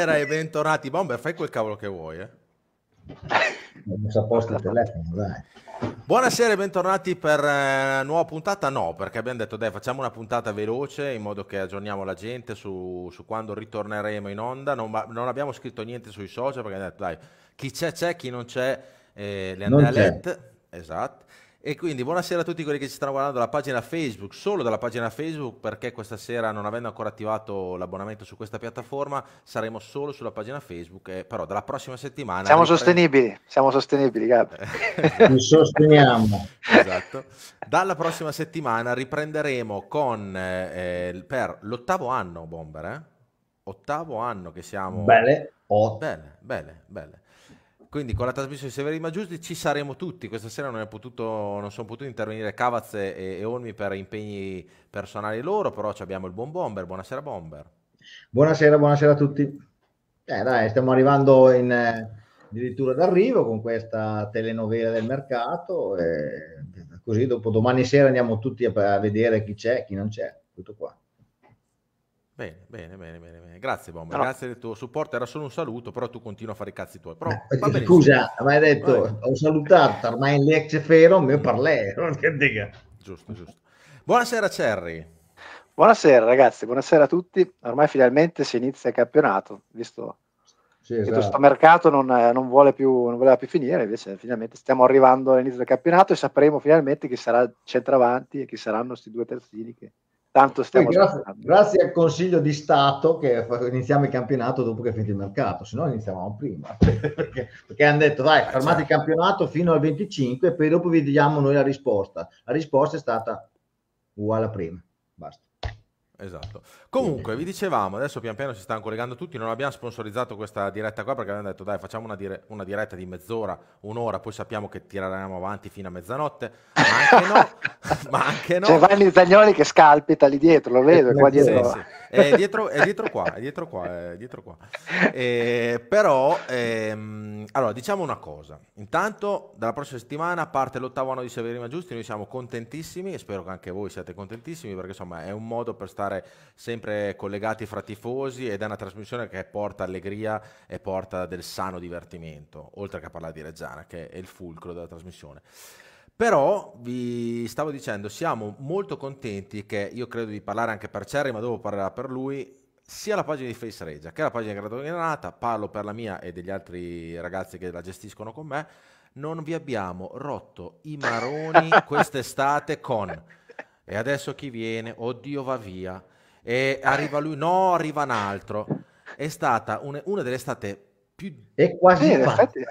Buonasera e bentornati. Bomber, fai quel cavolo che vuoi, eh. telefono, Buonasera e bentornati per una eh, nuova puntata. No, perché abbiamo detto dai, facciamo una puntata veloce in modo che aggiorniamo la gente su, su quando ritorneremo in onda. Non, non, abbiamo scritto niente sui social perché abbiamo detto dai, chi c'è c'è, chi non c'è, eh, le andrà a letto. Esatto. E quindi buonasera a tutti quelli che ci stanno guardando dalla pagina Facebook, solo dalla pagina Facebook perché questa sera non avendo ancora attivato l'abbonamento su questa piattaforma saremo solo sulla pagina Facebook, e, però dalla prossima settimana... Siamo riprende... sostenibili, siamo sostenibili Gab. Eh. Ci sosteniamo. Esatto. Dalla prossima settimana riprenderemo con, eh, eh, per l'ottavo anno Bomber, eh? ottavo anno che siamo... Bene, Oh. Belle, belle, belle. Quindi con la trasmissione di Severi Giusti ci saremo tutti. Questa sera non, potuto, non sono potuti intervenire Cavaz e, e Olmi per impegni personali loro, però abbiamo il buon Bomber. Buonasera Bomber. Buonasera, buonasera a tutti. Eh, dai, stiamo arrivando in, eh, addirittura d'arrivo con questa telenovela del mercato. così dopo domani sera andiamo tutti a, a vedere chi c'è, chi non c'è. Tutto qua. Bene, bene, bene, bene, Grazie Bomba, no. grazie del tuo supporto. Era solo un saluto, però tu continua a fare i cazzi tuoi. Però, eh, scusa, ma hai detto, Vai. ho salutato, ormai in l'ex ferro, mi parlei. Giusto, giusto. Buonasera Cerri. Buonasera ragazzi, buonasera a tutti. Ormai finalmente si inizia il campionato, visto sì, esatto. che questo mercato non, eh, non, vuole più, non voleva più finire, invece finalmente stiamo arrivando all'inizio del campionato e sapremo finalmente chi sarà il centravanti e chi saranno questi due terzini che Tanto stiamo grazie, grazie, al Consiglio di Stato che iniziamo il campionato dopo che è finito il mercato, se no iniziavamo prima, perché, perché, hanno detto dai, eh, certo. fermate il campionato fino al 25 e poi dopo vi diamo noi la risposta. La risposta è stata uguale a prima, basta. Esatto. Comunque, vi dicevamo, adesso pian piano si stanno collegando tutti, non abbiamo sponsorizzato questa diretta qua perché abbiamo detto dai facciamo una, dire una diretta di mezz'ora, un'ora, poi sappiamo che tireremo avanti fino a mezzanotte, ma anche no. ma anche no. C'è Vanni Zagnoli che scalpita lì dietro, lo vedo, eh, qua dietro. Sì, sì. È dietro, è dietro qua, è dietro qua, è dietro qua. Eh, però, ehm, allora, diciamo una cosa. Intanto, dalla prossima settimana parte l'ottavo anno di Severino Giusti, noi siamo contentissimi e spero che anche voi siate contentissimi perché insomma è un modo per stare sempre collegati fra tifosi ed è una trasmissione che porta allegria e porta del sano divertimento, oltre che a parlare di Reggiana, che è il fulcro della trasmissione. Però vi stavo dicendo, siamo molto contenti che io credo di parlare anche per Cerri, ma dopo parlerà per lui, sia la pagina di Face Regia che la pagina di Gradogranata, parlo per la mia e degli altri ragazzi che la gestiscono con me, non vi abbiamo rotto i maroni quest'estate con e adesso chi viene, oddio va via, e arriva lui, no arriva un altro, è stata una, delle estate più... E quasi... Sì,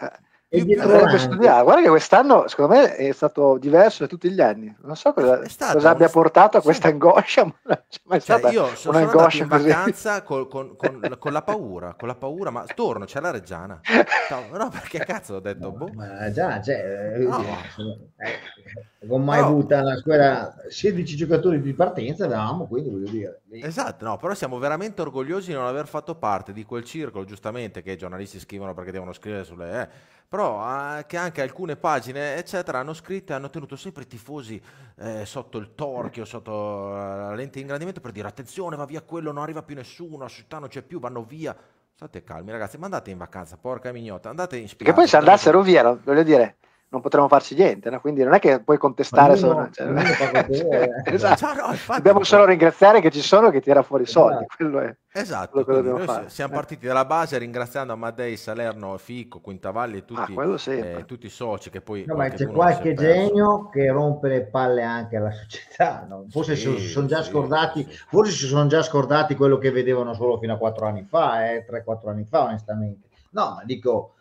più, più Guarda che quest'anno, secondo me, è stato diverso da tutti gli anni. Non so cosa, stato, cosa abbia portato a questa angoscia, ma, cioè, è cioè, stata io sono un'angoscia in vacanza col, con, con, con, la paura, con la paura, ma torno, c'è la Reggiana. No, perché cazzo ho detto? Boh. Ma già, cioè, eh, no. Cioè, eh, non ho mai no. avuta una squadra 16 giocatori di partenza avevamo quindi voglio dire esatto no però siamo veramente orgogliosi di non aver fatto parte di quel circolo giustamente che i giornalisti scrivono perché devono scrivere sulle eh, però eh, che anche alcune pagine eccetera hanno scritto e hanno tenuto sempre i tifosi eh, sotto il torchio sotto eh, la lente di ingrandimento per dire attenzione va via quello non arriva più nessuno la città non c'è più vanno via state calmi ragazzi ma andate in vacanza porca mignota andate in spiaggia che poi se andassero via voglio dire non potremo farci niente, no? quindi non è che puoi contestare solo... Cioè, esatto. No, cioè, cioè, esatto. infatti, dobbiamo solo ringraziare che ci sono che tira fuori i esatto. soldi. Quello è, esatto, quello siamo eh. partiti dalla base ringraziando Amadei, Salerno, Fico, Quintavalli e tutti, ah, eh, tutti i soci che poi... ma c'è qualche genio che rompe le palle anche alla società, forse sì, si sono già sì, scordati, sì. forse si sono già scordati quello che vedevano solo fino a quattro anni fa, eh, 3-4 anni fa onestamente. No, ma dico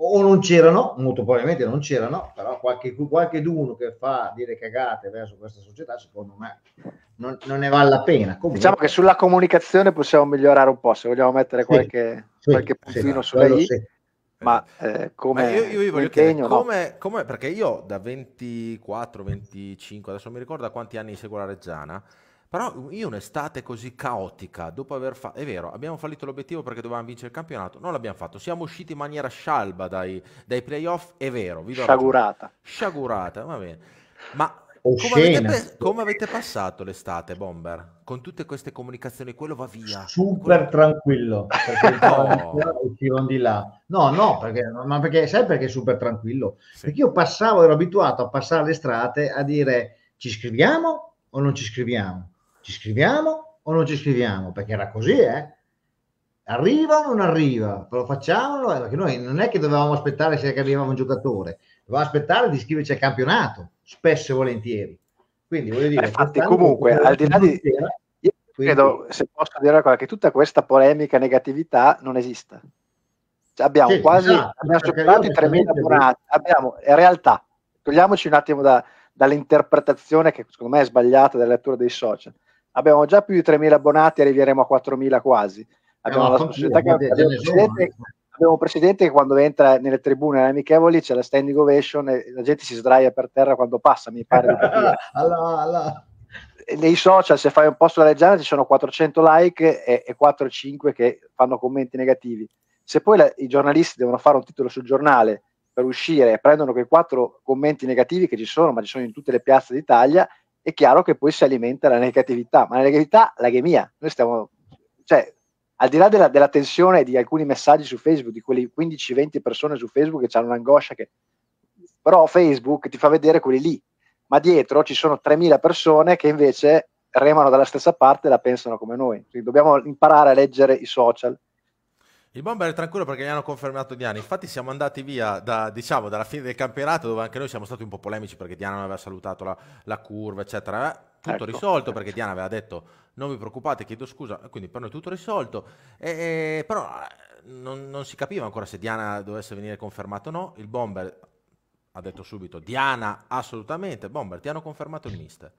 o non c'erano, molto probabilmente non c'erano, però qualche, qualche d'uno che fa dire cagate verso questa società, secondo me non, non ne vale la pena. Comunque, diciamo che sulla comunicazione possiamo migliorare un po', se vogliamo mettere qualche, sì, qualche sì, puntino sì, sulla I. Sì. Ma eh, come Ma io, io, io voglio impegno, chiedere, come, no? come, perché io da 24, 25, adesso mi ricordo da quanti anni seguo la Reggiana, però io un'estate così caotica, dopo aver fatto... È vero, abbiamo fallito l'obiettivo perché dovevamo vincere il campionato, non l'abbiamo fatto. Siamo usciti in maniera scialba dai, dai playoff, è vero. Vi Sciagurata. Ragione. Sciagurata, va bene. Ma come avete, come avete, passato l'estate, Bomber? Con tutte queste comunicazioni, quello va via. Super quello... tranquillo, perché no. di là. No, no, perché, ma perché sai perché è super tranquillo? Sì. Perché io passavo, ero abituato a passare l'estate a dire ci scriviamo o non ci scriviamo? ci scriviamo o non ci scriviamo? Perché era così, eh? Arriva o non arriva? Lo facciamo? Eh, perché noi non è che dovevamo aspettare se arrivava un giocatore, dovevamo aspettare di iscriverci al campionato, spesso e volentieri. Quindi voglio dire... Infatti comunque, al di là di... credo, se posso dire una cosa, che tutta questa polemica, negatività non esista. Cioè, abbiamo sì, quasi... Esatto, abbiamo i 3.000 abbonati, abbiamo... È realtà. Togliamoci un attimo da, dall'interpretazione che secondo me è sbagliata della lettura dei social abbiamo già più di 3.000 abbonati, arriveremo a 4.000 quasi. Abbiamo, no, società che, abbiamo, presidente, abbiamo un presidente che quando entra nelle tribune amichevoli c'è la standing ovation e la gente si sdraia per terra quando passa, mi pare. alla, alla. Nei social, se fai un post sulla Reggiana, ci sono 400 like e, e 4-5 che fanno commenti negativi. Se poi la, i giornalisti devono fare un titolo sul giornale per uscire e prendono quei 4 commenti negativi che ci sono, ma ci sono in tutte le piazze d'Italia, è chiaro che poi si alimenta la negatività, ma la negatività, la ghemia, noi stiamo, cioè, al di là della, della, tensione di alcuni messaggi su Facebook, di quelle 15-20 persone su Facebook che hanno un'angoscia che... Però Facebook ti fa vedere quelli lì, ma dietro ci sono 3.000 persone che invece remano dalla stessa parte e la pensano come noi. Quindi dobbiamo imparare a leggere i social il bomber è tranquillo perché gli hanno confermato Diana. Infatti, siamo andati via da, diciamo, dalla fine del campionato, dove anche noi siamo stati un po' polemici perché Diana non aveva salutato la, la curva, eccetera. Eh, tutto ecco, risolto ecco. perché Diana aveva detto: Non vi preoccupate, chiedo scusa. Quindi, per noi, tutto risolto. E, però eh, non, non si capiva ancora se Diana dovesse venire confermato o no. Il bomber ha detto subito: Diana, assolutamente. Bomber, ti hanno confermato il mister.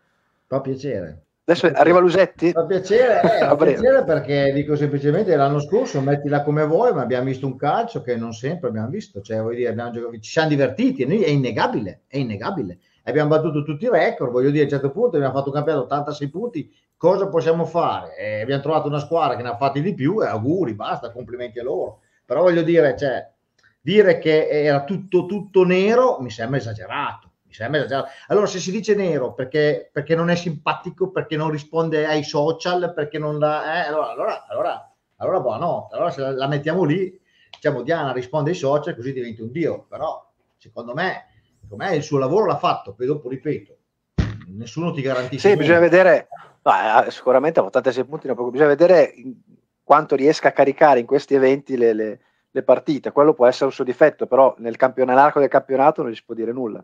Fa piacere. Adesso arriva Lusetti. Fa piacere, eh, piacere perché dico semplicemente l'anno scorso mettila come vuoi, ma abbiamo visto un calcio che non sempre abbiamo visto, cioè voglio dire, abbiamo giocato, ci siamo divertiti, noi è innegabile, è innegabile. Abbiamo battuto tutti i record, voglio dire, a un certo punto abbiamo fatto un campionato 86 punti, cosa possiamo fare? Eh, abbiamo trovato una squadra che ne ha fatti di più, e eh, auguri, basta, complimenti a loro. Però voglio dire, cioè, dire che era tutto tutto nero mi sembra esagerato mi sembra esagerato. Allora, se si dice nero perché, perché, non è simpatico, perché non risponde ai social, perché non la... Eh, allora, allora, allora, allora buonanotte. Allora se la, mettiamo lì, diciamo Diana risponde ai social, così diventa un dio. Però, secondo me, secondo me il suo lavoro l'ha fatto. Poi dopo, ripeto, nessuno ti garantisce. Sì, bisogna vedere... No, eh, ah, sicuramente a 86 punti, bisogna vedere quanto riesca a caricare in questi eventi le, le, le partite. Quello può essere un suo difetto, però nel campionato, nell'arco del campionato non gli si può dire nulla.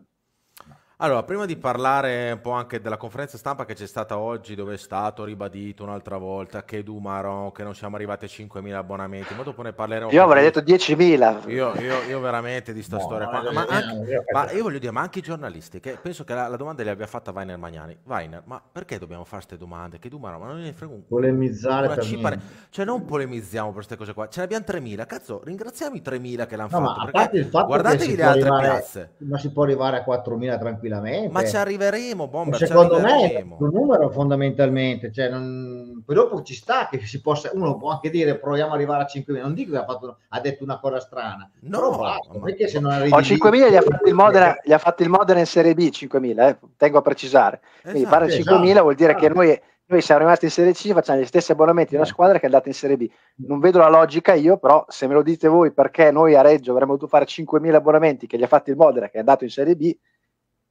Allora, prima di parlare un po' anche della conferenza stampa che c'è stata oggi, dove è stato ribadito un'altra volta che Dumaron, che non siamo arrivati a 5.000 abbonamenti, ma dopo ne parleremo. Io avrei detto 10.000. Io, io, io veramente di sta no, storia qua. ma, anche, ma, io voglio dire, ma anche i giornalisti, che penso che la, la domanda le abbia fatta Vainer Magnani. Vainer, ma perché dobbiamo fare queste domande? Che Dumaron, ma non ne frega un Polemizzare per cipare. Cioè, non polemizziamo per queste cose qua. Ce ne abbiamo 3.000, cazzo, ringraziamo i 3.000 che l'hanno fatto. Ma a parte il fatto guardatevi le altre arrivare, piazze. Ma si può arrivare a 4.000 tranquillamente tranquillamente. Ma ci arriveremo, Bomber. Eh, secondo arriveremo. me è un numero fondamentalmente, cioè non... poi dopo ci sta che si possa, uno può anche dire proviamo ad arrivare a 5.000, non dico che ha, fatto, ha detto una cosa strana, no, però basta, no, perché se non arrivi... Oh, 5.000 eh, eh. gli ha fatto il Modena, gli ha fatti il Modena in Serie B, 5.000, eh, tengo a precisare. Quindi esatto, 5.000 esatto. vuol dire esatto. che noi noi siamo rimasti in Serie C, facciamo gli stessi abbonamenti di una squadra che è andata in Serie B. Mm. Non vedo la logica io, però se me lo dite voi perché noi a Reggio avremmo dovuto fare 5.000 abbonamenti che gli ha fatti il Modena che è andato in Serie B,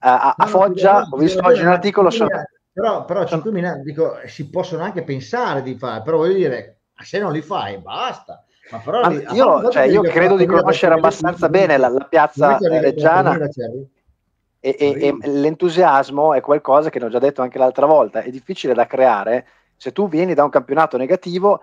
eh, a, a Foggia, no, ho visto oggi un articolo, sono... Però, però 5.000 sono... dico, si possono anche pensare di fare, però voglio dire, se non li fai, basta. Ma però Ma li, io, cioè, io credo di conoscere abbastanza bene la, la piazza eh, reggiana e, e, e l'entusiasmo è qualcosa che ne ho già detto anche l'altra volta, è difficile da creare se tu vieni da un campionato negativo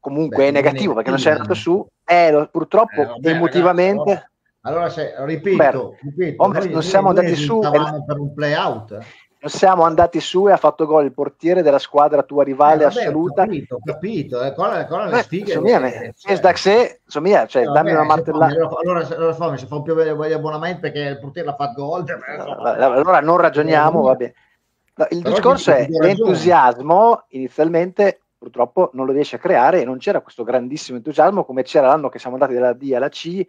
comunque Beh, è negativo perché non sei andato eh. su, è, purtroppo eh, vabbè, emotivamente. Ragazzi, allora, se, ripeto, Umberto, ripeto Umberto, noi, non siamo andati su e... per un play-out. Non siamo andati su e ha fatto gol il portiere della squadra tua rivale eh, assoluta. Ho capito, ho capito. Eh, con, con eh, sfighe. Eh, Somia, eh, cioè, no, dammi una martellata. Allora, allora fammi, se fa un più di abbonamento perché il portiere l'ha fatto gol. Cioè, allora non ragioniamo, va bene. No, il Però discorso è l'entusiasmo inizialmente purtroppo non lo riesce a creare e non c'era questo grandissimo entusiasmo come c'era l'anno che siamo andati dalla D alla C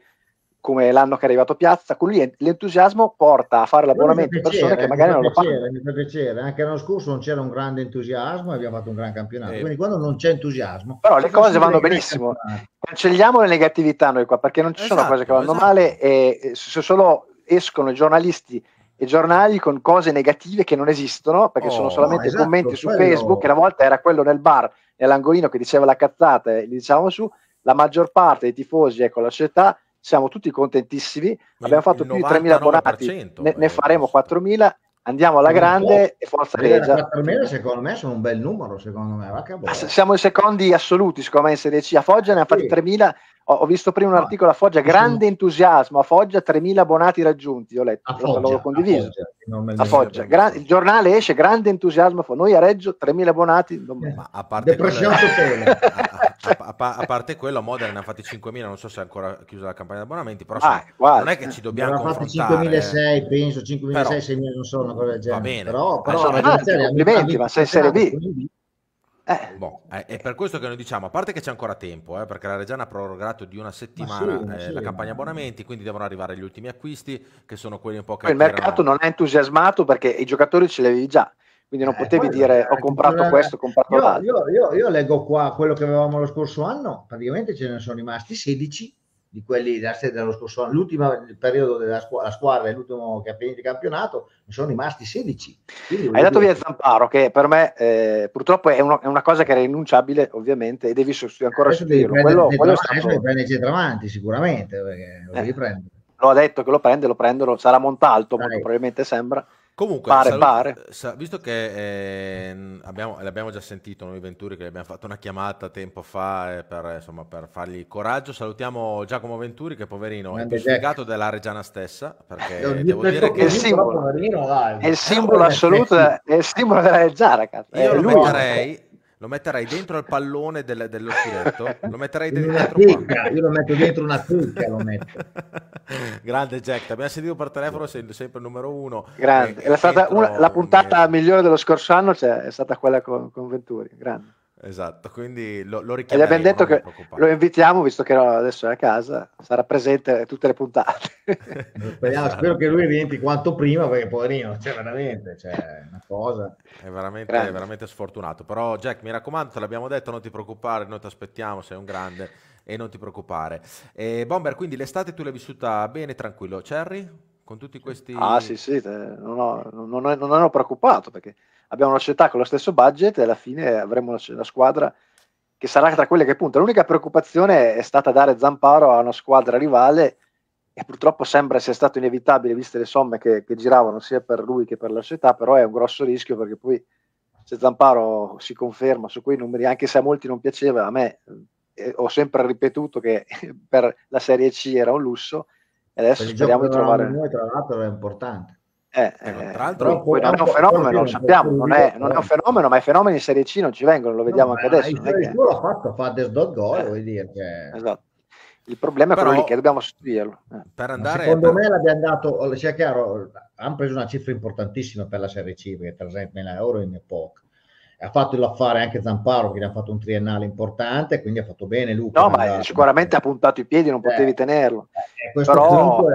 come l'anno che è arrivato piazza, con lui l'entusiasmo porta a fare l'abbonamento a persone che magari non lo fanno. Mi fa piacere, anche l'anno scorso non c'era un grande entusiasmo e abbiamo fatto un gran campionato, eh. quindi quando non c'è entusiasmo... Però le cose vanno benissimo, cancelliamo le negatività noi qua, perché non ci esatto, sono cose che vanno esatto. male e se solo escono i giornalisti e giornali con cose negative che non esistono, perché oh, sono solamente esatto, commenti su quello... Facebook, una volta era quello nel bar, nell'angolino che diceva la cazzata e gli diciamo su, la maggior parte dei tifosi, ecco la società siamo tutti contentissimi, abbiamo fatto più di 3.000 abbonati, ne, ne faremo 4.000 andiamo alla grande boh. e forza Regia. Almeno secondo me sono un bel numero, secondo me. Ah, boh. siamo i secondi assoluti, secondo me in Serie C. A Foggia ne ha fatti 3.000 ho, ho visto prima un articolo a Foggia, grande entusiasmo, a Foggia 3.000 abbonati raggiunti, ho letto, a Foggia, l'ho condiviso. A Foggia, a Foggia. Gran, il giornale esce, grande entusiasmo, noi a Reggio 3.000 abbonati. Non... Eh, a parte quello, quella, a, a, a, parte quello, Modena ne ha fatti 5.000, non so se è ancora chiusa la campagna di abbonamenti, però ah, se, non è che ci dobbiamo ne hanno fatti 5.600, penso, 5.600, 6.000, non so, una cosa del genere. Va bene. Però, eh, però, ah, complimenti, ma sei in Serie B. Eh. Boh, è, eh, è, per questo che noi diciamo, a parte che c'è ancora tempo, eh, perché la Reggiana ha prorogato di una settimana sì, eh, sì. la campagna abbonamenti, quindi devono arrivare gli ultimi acquisti, che sono quelli un po' che... Il mercato erano... non è entusiasmato perché i giocatori ce li avevi già, quindi non eh, potevi quello, dire ho comprato è... questo, ho comprato io, l'altro. Io, io, io leggo qua quello che avevamo lo scorso anno, praticamente ce ne sono rimasti 16 di quelli della sede dello scorso anno, l'ultimo periodo della squadra, e l'ultimo che ha finito il campionato, ne sono rimasti 16. Hai dato via Zamparo, che per me eh, purtroppo è, uno, è, una cosa che era rinunciabile, ovviamente, e devi sostituire ancora adesso sostituirlo. Prende, quello, quello adesso stato... prende centravanti, sicuramente, perché lo eh. devi prendere. L'ho detto che lo prende, lo prendono, sarà Montalto, molto probabilmente sembra. Comunque, pare, saluto, pare. Sa, visto che eh, abbiamo, l'abbiamo già sentito noi Venturi che abbiamo fatto una chiamata tempo fa eh, per, insomma, per, fargli coraggio, salutiamo Giacomo Venturi che poverino è più sfigato della Reggiana stessa perché devo dire che è il simbolo, è il simbolo eh, assoluto, eh, è il simbolo della Reggiana. Io lo metterei lo metterei dentro al pallone del, dello scudetto, lo metterei dentro una tucca, io lo metto dentro una tucca, lo metto. Grande Jack, ti abbiamo sentito per telefono, sei sempre il numero uno. Grande, e, eh, è stata una, la puntata migliore dello scorso anno cioè, è stata quella con, con Venturi, grande. Esatto, quindi lo, lo richiamiamo. E abbiamo detto che lo invitiamo, visto che adesso è a casa, sarà presente tutte le puntate. Speriamo, esatto. Spero che lui rientri quanto prima, perché poverino, cioè veramente, cioè, una cosa... È veramente, è veramente sfortunato, però Jack, mi raccomando, te l'abbiamo detto, non ti preoccupare, noi ti aspettiamo, sei un grande e non ti preoccupare. E Bomber, quindi l'estate tu l'hai vissuta bene, tranquillo. Cherry? Con tutti questi... Ah sì, sì, te, non, ho, non, ho, non ero preoccupato perché abbiamo una società con lo stesso budget e alla fine avremo una, una squadra che sarà tra quelle che punta. L'unica preoccupazione è stata dare Zamparo a una squadra rivale e purtroppo sembra sia stato inevitabile viste le somme che, che giravano sia per lui che per la società, però è un grosso rischio perché poi se Zamparo si conferma su quei numeri, anche se a molti non piaceva, a me eh, ho sempre ripetuto che per la Serie C era un lusso, e adesso Perché speriamo di trovare... Noi tra l'altro è importante. Eh, ecco, eh, tra l'altro poi non è un fenomeno, lo sappiamo, non è, non è, un fenomeno, ma i fenomeni in Serie C non ci vengono, lo vediamo no, anche adesso. Il che... l'ha fatto, fa Desdot Gol, eh. vuol dire che... Esatto. Il problema Però, è quello lì che dobbiamo sostituirlo. Eh. Per andare, secondo per... me l'abbiamo dato, oh, cioè chiaro, hanno preso una cifra importantissima per la Serie C, perché 300.000 euro in poco ha fatto l'affare anche Zamparo che ha fatto un triennale importante quindi ha fatto bene Luca no ma andato. sicuramente ha puntato i piedi non eh, potevi tenerlo eh, questo però,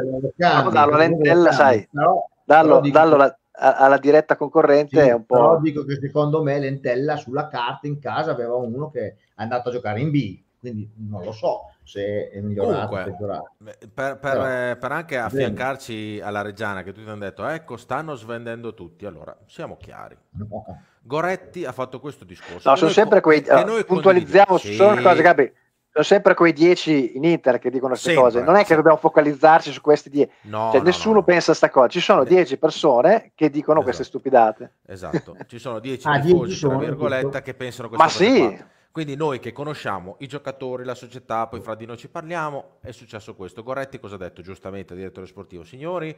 però la lentella sai però dallo, dallo la, a, alla diretta concorrente sì, è un po'. Però dico che secondo me Lentella sulla carta in casa aveva uno che è andato a giocare in B, quindi non lo so se è migliorato Comunque, Per, per, Però, eh, per, anche affiancarci alla Reggiana che tutti hanno detto ecco stanno svendendo tutti allora siamo chiari no. Goretti ha fatto questo discorso no, sono sempre quei uh, puntualizziamo sì. sono cose capi sono sempre quei 10 in Inter che dicono queste sempre, cose. Non è che sempre. dobbiamo focalizzarci su questi 10. No, cioè, no, nessuno no. pensa a questa cosa. Ci sono 10 eh. persone che dicono esatto. queste stupidate. Esatto. Ci sono 10 ah, tifosi, tra virgolette, che pensano queste Ma sì. Fatte. Quindi noi che conosciamo i giocatori, la società, poi fra di noi ci parliamo, è successo questo. Goretti cosa ha detto giustamente, direttore sportivo? Signori,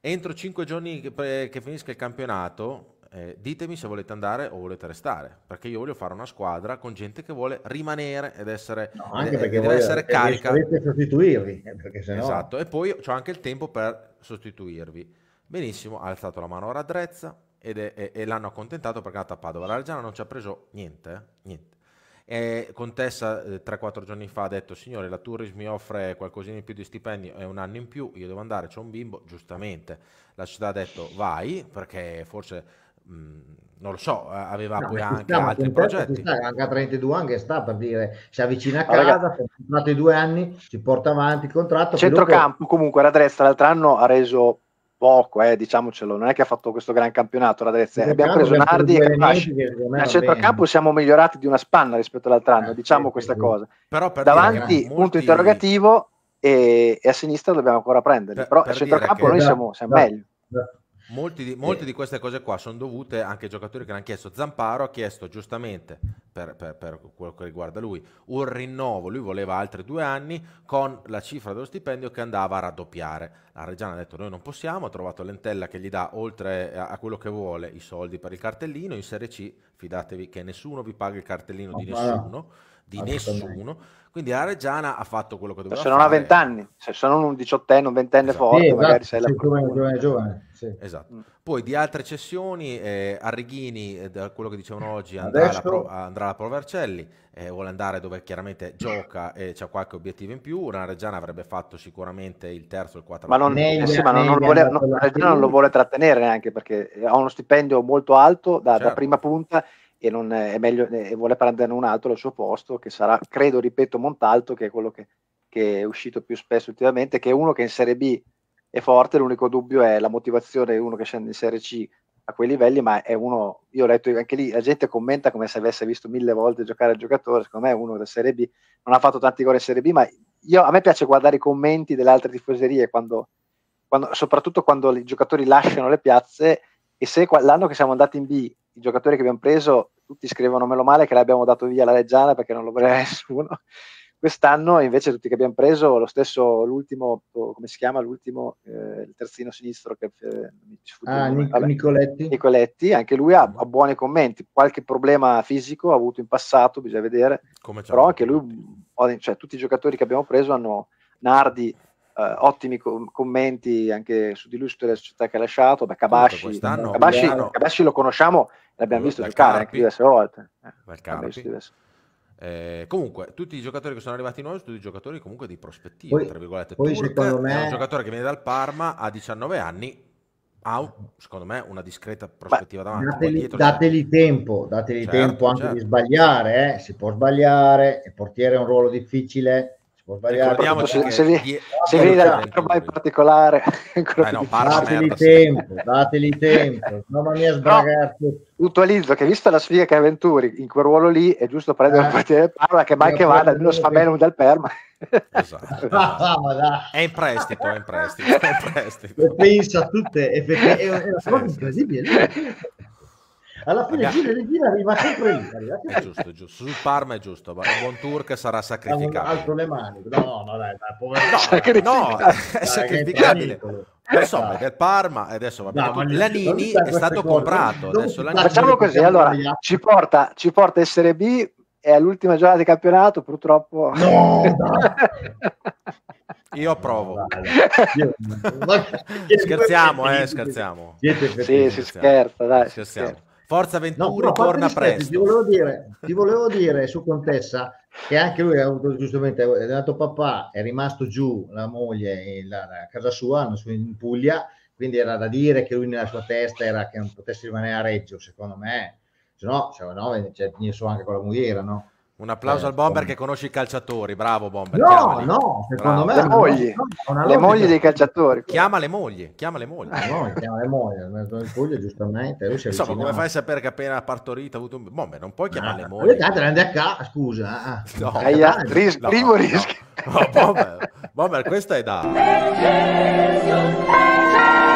entro cinque giorni che, che finisca il campionato, eh, ditemi se volete andare o volete restare, perché io voglio fare una squadra con gente che vuole rimanere ed essere, no, anche perché deve essere eh, carica. Dovete sostituirvi, eh, perché sennò... Esatto, e poi ho anche il tempo per sostituirvi. Benissimo, ha alzato la mano Radrezza ed è, è, e l'hanno accontentato perché è andata a Padova. La Reggiana non ci ha preso niente, eh? niente. E Contessa eh, 3-4 giorni fa ha detto signore la Tourism mi offre qualcosina in più di stipendio è un anno in più, io devo andare, c'è un bimbo, giustamente la città ha detto vai perché forse non lo so, eh, aveva no, poi anche altri progetti. Sta, anche a 32 anche sta per dire, si avvicina a casa, ha sono i due anni, si porta avanti il contratto. Centrocampo dopo... comunque, Radrezza l'altro anno ha reso poco, eh, diciamocelo, non è che ha fatto questo gran campionato la Radrezza, eh, eh, abbiamo preso Nardi e Cambasci. A centrocampo siamo migliorati di una spanna rispetto all'altro anno, eh, diciamo sì, questa sì. cosa. Però per Davanti, dire, punto molti... interrogativo, e, e, a sinistra dobbiamo ancora prendere, per, però per a centrocampo che... noi siamo, siamo da, meglio. Da Molti di, molte eh. di queste cose qua sono dovute anche ai giocatori che l'hanno chiesto. Zamparo ha chiesto giustamente, per, per, per, quello che riguarda lui, un rinnovo. Lui voleva altri due anni con la cifra dello stipendio che andava a raddoppiare. La Reggiana ha detto noi non possiamo, ha trovato l'entella che gli dà, oltre a, a quello che vuole, i soldi per il cartellino. In Serie C, fidatevi che nessuno vi paga il cartellino oh, di nessuno. Di nessuno quindi la Reggiana ha fatto quello che doveva se fare. Se non ha vent'anni, se sono un diciottenne, un ventenne esatto. forte, eh, magari esatto, sei la giovane, giovane, giovane sì. Esatto. Poi di altre cessioni, eh, Arrighini, eh, quello che dicevano oggi, andrà, Adesso... alla, Pro, andrà alla Provercelli, eh, vuole andare dove chiaramente gioca e c'è qualche obiettivo in più. La Reggiana avrebbe fatto sicuramente il terzo, il quarto. Ma non, Neglia, eh sì, ma non, non, vuole, non, non lo vuole trattenere neanche perché ha uno stipendio molto alto da, certo. da prima punta e non è meglio eh, e vuole prendere un altro al suo posto che sarà credo ripeto Montalto che è quello che, che, è uscito più spesso ultimamente che è uno che in Serie B è forte l'unico dubbio è la motivazione è uno che scende in Serie C a quei livelli ma è uno io ho letto anche lì la gente commenta come se avesse visto mille volte giocare il giocatore secondo me è uno della Serie B non ha fatto tanti gol in Serie B ma io, a me piace guardare i commenti delle altre tifoserie quando, quando, soprattutto quando i giocatori lasciano le piazze e se l'anno che siamo andati in B i giocatori che abbiamo preso tutti scrivono meno male che l'abbiamo dato via la Reggiana perché non lo voleva nessuno. Quest'anno invece tutti che abbiamo preso, lo stesso, l'ultimo, oh, come si chiama, l'ultimo, eh, il terzino sinistro che eh, ah, Nic- Vabbè, Nicoletti. Nicoletti, anche lui ha, ha, buoni commenti, qualche problema fisico ha avuto in passato, bisogna vedere, come però anche lui, cioè, tutti i giocatori che abbiamo preso hanno Nardi, eh, ottimi com- commenti anche su di lui, sulle società che ha lasciato, da Kabashi. Kabashi, Kabashi, lo conosciamo, l'abbiamo visto giocare anche eh. diverse volte. Eh, comunque, tutti i giocatori che sono arrivati nuovi sono tutti giocatori comunque di prospettiva, poi, tra virgolette. Poi, Turk me... è un giocatore che viene dal Parma, a 19 anni, ha secondo me una discreta prospettiva Beh, davanti. Dateli, dateli tempo, dateli certo, tempo anche certo. di sbagliare, eh? si può sbagliare, il portiere è un ruolo difficile, può sbagliare. Se, se, vi, die- se vieni da roba in particolare, eh no, dateli tempo, dateli tempo, no, mi è sbragato. che vista la sfiga che avventuri in quel ruolo lì è giusto prendere eh, un partito di parola che mai eh, che vada, eh, almeno sfa meno del perma. Esatto. ah, ah, è in prestito, è in prestito, è in prestito. pensa a tutte, è, è, è una cosa incredibile alla fine Magari... gira e rigira arriva sempre lì è giusto, è giusto sul Parma è giusto ma il buon che sarà sacrificato alzo le mani no no dai, dai povero no, sacrificato. no dai, è sacrificabile insomma del Parma adesso va bene no, Lanini è stato comprato adesso, Lanini... facciamo così allora ci porta, ci porta in Serie B è all'ultima giornata di campionato purtroppo no, Io provo. scherziamo, eh, scherziamo. Sì, si scherza, dai. Scherziamo. Forza Ventura no, torna presto. Ti volevo, dire, ti volevo dire su Contessa che anche lui avuto, giustamente è nato papà, è rimasto giù la moglie a casa sua in Puglia, quindi era da dire che lui nella sua testa era che non potesse rimanere a Reggio, secondo me, se no, se no eh, cioè, so anche con la moglie no? Un applauso eh, al Bomber eh, che conosce i calciatori, bravo Bomber. No, Chiamali. no, secondo bravo. me... Le mogli, le mogli dei calciatori. Chiama le mogli, chiama le mogli. Eh, no, chiama le mogli, Giulio giustamente. Insomma, come fai a sapere che appena partorito ha avuto un... Bomber, non puoi chiamare ah, eh. no, le mogli. Guardate, rende a scusa. No, Aia, ris- no, primo rischio. No, no, Bomber, Bomber, questa è da...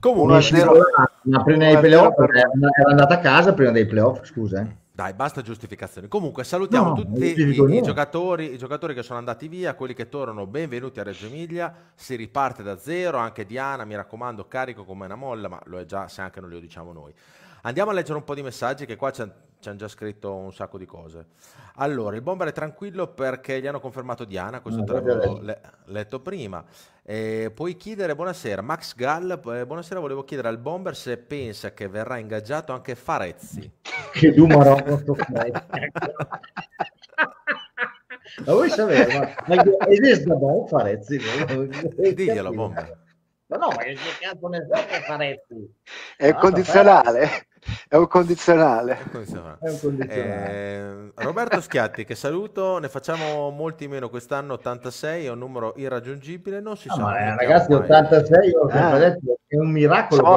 Comunque, zero, ma prima dei playoff era andata a casa prima dei playoff, scusa. Eh. Dai, basta giustificazioni. Comunque salutiamo no, tutti i, i, giocatori, i giocatori che sono andati via, quelli che tornano, benvenuti a Reggio Emilia, si riparte da zero, anche Diana, mi raccomando, carico come una molla, ma lo è già se anche non lo diciamo noi. Andiamo a leggere un po' di messaggi che qua ci hanno già scritto un sacco di cose. Allora, il bomber è tranquillo perché gli hanno confermato Diana, questo mm, te l'avevo le- letto prima. Eh, puoi chiedere, buonasera, Max Gall, eh, buonasera, volevo chiedere al bomber se pensa che verrà ingaggiato anche Farezzi. che numero Ma vuoi sapere, ma, ma esiste da Farezzi? Diglielo, bomber. No, no, ma che cazzo ne so che faresti? È ah, condizionale. È un condizionale. È un condizionale. È un condizionale. Eh, Roberto Schiatti, che saluto, ne facciamo molti meno quest'anno, 86 è un numero irraggiungibile, non si ah, sa. Ma eh, ragazzi, 86 ah. detto, è un miracolo.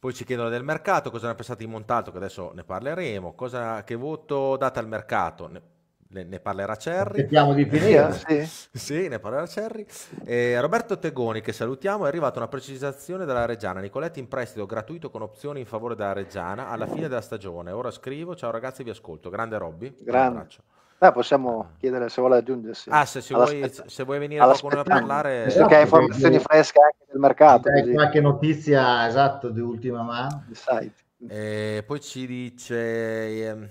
Poi ci chiedono del mercato, cosa ne pensate di Montalto, che adesso ne parleremo, cosa, che voto date al mercato? Ne ne parlerà Cerri. Aspettiamo di finire. sì. sì, ne parlerà Cerri. Eh, Roberto Tegoni, che salutiamo, è arrivata una precisazione dalla Reggiana. Nicoletti in prestito gratuito con opzioni in favore della Reggiana alla fine della stagione. Ora scrivo, ciao ragazzi, vi ascolto. Grande Robby. Grande. Ah, possiamo eh. chiedere se vuole aggiungersi. Ah, se, se, vuoi, se vuoi, venire qualcuno a parlare. Visto che hai esatto, informazioni fresche anche del mercato. Hai qualche notizia esatto di ultima mano. Eh, poi ci dice... Ehm,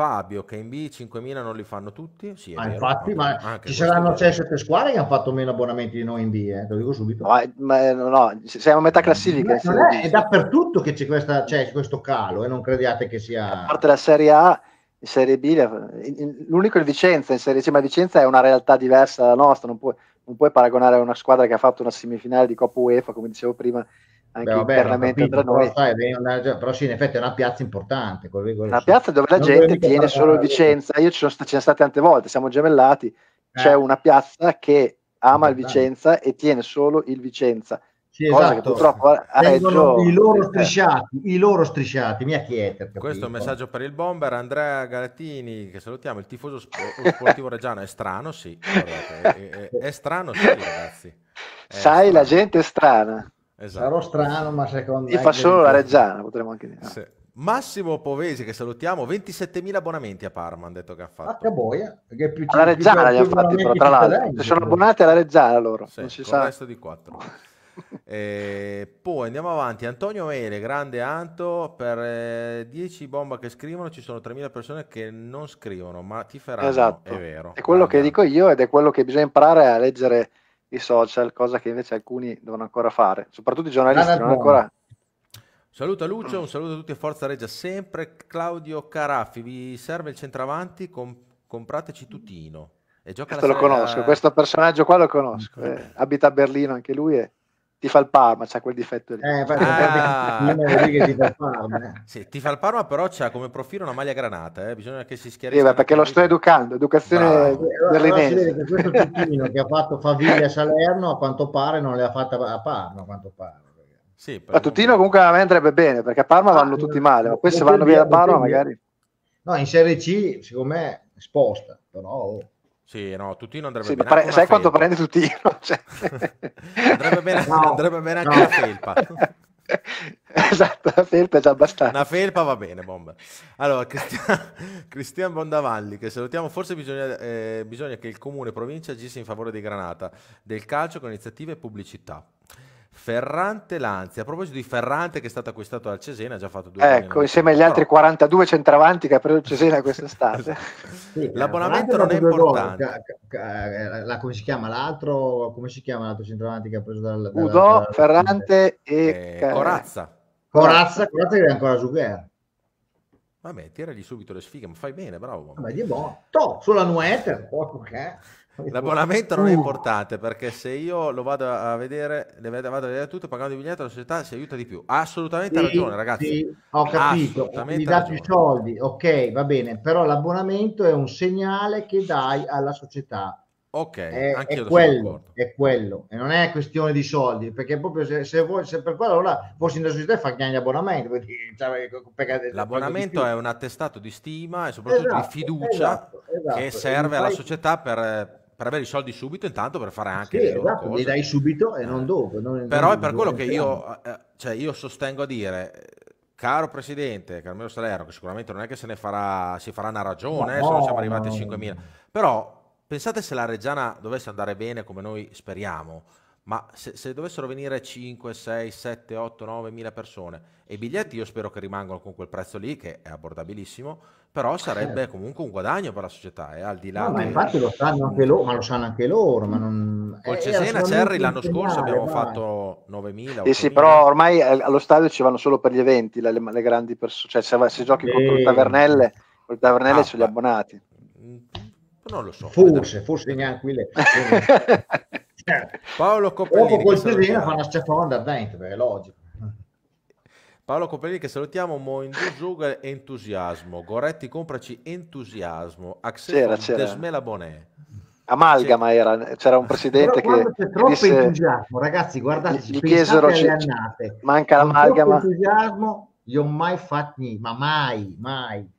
Fabio che in B5.000 non li fanno tutti? Sì, ma vero, infatti, ma ci saranno 6-7 squadre che hanno fatto meno abbonamenti di noi in B, eh, lo dico subito. No, ma, no, no siamo a metà classifica. No, è, è, dappertutto che c'è, questa, c'è questo calo e eh, non crediate che sia... A parte la Serie A, in Serie B, l'unico è Vicenza, in Serie C, ma Vicenza è una realtà diversa dalla nostra, non puoi, non puoi paragonare a una squadra che ha fatto una semifinale di Coppa UEFA, come dicevo prima, anche Beh, vabbè, internamente capito, tra noi. Sai, una, però sì, in effetti è una piazza importante. Una piazza dove la non gente tiene solo Vicenza. Io ci sono, ci sono state tante volte, siamo gemellati. Eh. C'è una piazza che ama il Vicenza e tiene solo il Vicenza. Sì, esatto. Reggio... i loro strisciati, i loro strisciati, mia chiesa. Questo è un messaggio per il bomber Andrea Galatini, che salutiamo, il tifoso sportivo reggiano è strano, sì, guardate, è, è, è, strano, sì, ragazzi. È Sai, strano. la gente è strana. Esatto. Sarò strano, ma secondo me... Io fa solo la Reggiana, potremmo anche dire. Sì. Massimo Povesi, che salutiamo, 27.000 abbonamenti a Parma, hanno detto che ha fatto. Ah, boia, perché più, alla Reggiana li hanno fatti, però, tra l'altro. sono abbonati alla Reggiana loro, sì, non si sa. resto di 4. eh, poi andiamo avanti. Antonio Mele, grande Anto, per 10 eh, bomba che scrivono ci sono 3.000 persone che non scrivono, ma ti faranno, esatto. è vero. È quello grande. che dico io ed è quello che bisogna imparare a leggere i social, cosa che invece alcuni devono ancora fare, soprattutto i giornalisti ah, non ancora... Saluto a Lucio, un saluto a tutti a Forza Regia sempre. Claudio Caraffi, vi serve il centravanti? Com- comprateci Tutino. E gioca questo lo serie... conosco, questo personaggio qua lo conosco, mm. eh, abita a Berlino anche lui e ti fa il Parma, c'ha quel difetto lì. Eh, ah. ti fa il Parma. Eh. sì, ti fa il Parma, però c'ha come profilo una maglia granata, eh? bisogna che si schiarisca. Sì, perché lo sto educando, educazione berlinese. Eh, allora, questo tuttino che ha fatto Faviglia a Salerno, a quanto pare non le ha fatta a Parma, a quanto pare. Sì, per ma Tutino comunque a me andrebbe bene perché a Parma vanno ah, tutti male, ma poi se vanno via da Parma magari... No, in Serie C secondo me sposta, però... Oh. Sì, no, Tutino andrebbe sì, bene. Pare, sai quanto prende Tutino? Cioè... andrebbe bene, no. andrebbe bene anche la felpa. esatto, la felpa è già abbastanza. La felpa va bene, bomba. Allora, Cristian, Cristian Bondavalli, che salutiamo, forse bisogna, eh, bisogna che il comune provincia agisse in favore di Granata, del calcio con iniziative e pubblicità. Ferrante Lanzi, a proposito di Ferrante che è stato acquistato dal Cesena, ha già fatto due Ecco, insieme agli altri 42 centravanti che ha preso il Cesena quest'estate. Esatto. sì, L'abbonamento non è importante. Eh, eh, la, come si chiama l'altro, come si chiama l'altro centravanti che ha preso dal Udo, Ferrante e eh, Corazza. Corazza, Corazza che è ancora su guerra. Vabbè, tiragli subito le sfighe, ma fai bene, bravo. Vabbè, di boh. To, sulla nueta, porco che. L'abbonamento non è uh. importante perché se io lo vado a vedere, le vado a vedere tutto pagando il biglietto, la società si aiuta di più. Assolutamente sì, ragione, ragazzi. Sì, ho capito, mi dati i soldi, ok, va bene, però l'abbonamento è un segnale che dai alla società. Ok, è, è quello, è quello, e non è questione di soldi, perché proprio se, se, voi, se per quello allora fossi in società fa gli abbonamento. Cioè, eh, L'abbonamento è un attestato di stima e soprattutto esatto, di fiducia esatto, esatto. che serve alla società per eh, per avere i soldi subito, intanto per fare anche... Sì, esatto, li dai subito e non dopo. Non Però non è per quello che io, eh, eh, cioè, io sostengo a dire, caro Presidente Carmelo Salerno, che sicuramente non è che se ne farà, si farà una ragione, eh, no, se non siamo arrivati a 5.000, però pensate se la Reggiana dovesse andare bene come noi speriamo, ma se, se, dovessero venire 5, 6, 7, 8, 9 mila persone e i biglietti io spero che rimangano con quel prezzo lì che è abbordabilissimo, però ah, sarebbe eh. comunque un guadagno per la società e eh, al di là... No, ma infatti lo sanno anche loro, ma lo sanno anche loro. Ma non... Col Cesena Cerri l'anno scorso abbiamo vai. fatto 9 mila. Sì, sì, però ormai eh, allo stadio ci vanno solo per gli eventi le, le grandi persone, cioè se, se giochi e... contro il Tavernelle, il Tavernelle ah, sono gli abbonati. Mm, non lo so. Forse, forse neanche qui le... Paolo Coppellini. Dopo qualcosina fa una seconda advent, è logico. Paolo Coppellini che salutiamo, Moinduzuga entusiasmo, Goretti compraci entusiasmo, Axel Desmela Bonet. Amalgama c'è. era, c'era un presidente che c'è troppo disse, entusiasmo, ragazzi, guardate, gli chiesero ci, annate. Manca l'amalgama. entusiasmo, io mai fatto niente, ma mai, mai.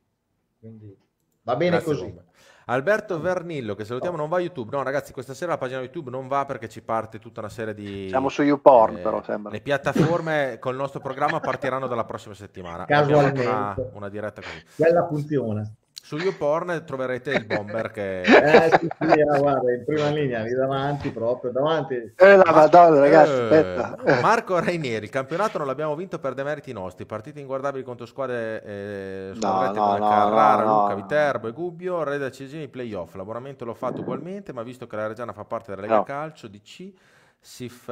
Quindi va bene Grazie così. Come. Alberto mm. Vernillo, che salutiamo, oh. non va a YouTube. No, ragazzi, questa sera la pagina YouTube non va perché ci parte tutta una serie di. Siamo su YouPorn, eh, però sembra. Le piattaforme col nostro programma partiranno dalla prossima settimana. Casualmente. Una, una diretta così. Bella funziona. Su YouPorn troverete il bomber che... Eh sì, sì ah, guarda, in prima linea, lì davanti proprio, davanti. Eh la madonna, ragazzi, eh, aspetta. Marco Rainieri, il campionato non l'abbiamo vinto per demeriti nostri, partite inguardabili contro squadre eh, squadrette no, no, come no, Carrara, Luca, Viterbo e Gubbio, Reda Cesini, playoff. Lavoramento l'ho fatto ugualmente, ma visto che la Reggiana fa parte della Lega Calcio, DC si f-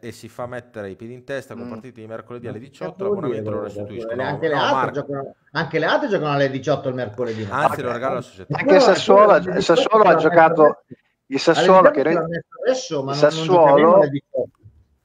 e si fa mettere i piedi in testa con mm. partite di mercoledì alle 18 l'abbonamento lo restituiscono anche, no, le Mar- giocano, anche, le altre giocano alle 18 il mercoledì anzi lo regala la società anche no, Sassuolo, il Sassuolo ha giocato il Sassuolo che re... adesso, ma il Sassuolo, non, non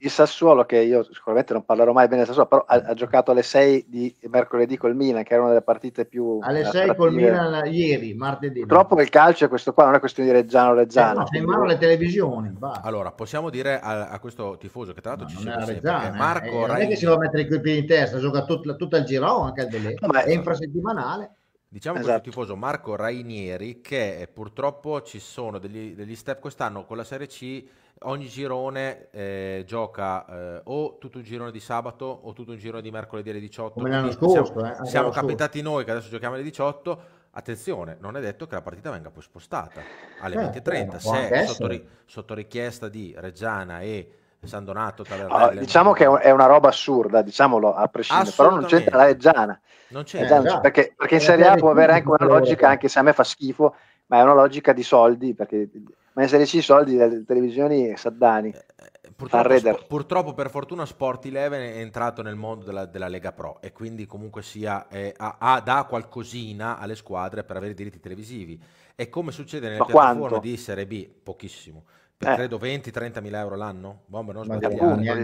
il Sassuolo, che io sicuramente non parlerò mai bene del Sassuolo, però ha, ha, mm. giocato alle 6 di mercoledì col Milan, che era una delle partite più... Alle 6 eh, col Milan eh, ieri, martedì. Purtroppo il calcio è questo qua, non è questione di Reggiano Reggiano. Eh, no, c'è in mano le televisioni. Va. Allora, possiamo dire a, a, questo tifoso, che tra l'altro no, ci sono sempre, Reggiano, eh, Marco eh, Non è che si va a mettere i piedi in testa, gioca tutto, tutto il girone, oh, anche al Belè, no, è infrasettimanale. Diciamo esatto. questo tifoso Marco Rainieri che purtroppo ci sono degli, degli step quest'anno con la Serie C ogni girone eh, gioca eh, o tutto un girone di sabato o tutto un girone di mercoledì alle 18. Come l'anno scorso, siamo, eh, siamo capitati noi che adesso giochiamo alle 18. Attenzione, non è detto che la partita venga poi spostata alle 20.30 eh, se sotto, ri- sotto, richiesta di Reggiana e San Donato. Oh, diciamo che è una roba assurda, diciamolo a prescindere, però non c'entra la Reggiana. Non c'entra. Reggiana, eh, esatto, perché, perché in Serie A può avere anche una logica, anche se a me fa schifo, ma è una logica di soldi perché ma esserci i soldi delle televisioni saddani. Eh, eh, purtroppo, purtroppo, per fortuna Sport Eleven è entrato nel mondo della, della Lega Pro e quindi comunque sia, è, ha, dà qualcosina alle squadre per avere diritti televisivi. E come succede nel ma piattaforme di Serie B? Pochissimo. eh. credo 20-30 mila euro l'anno. Bomba, non sbagliare.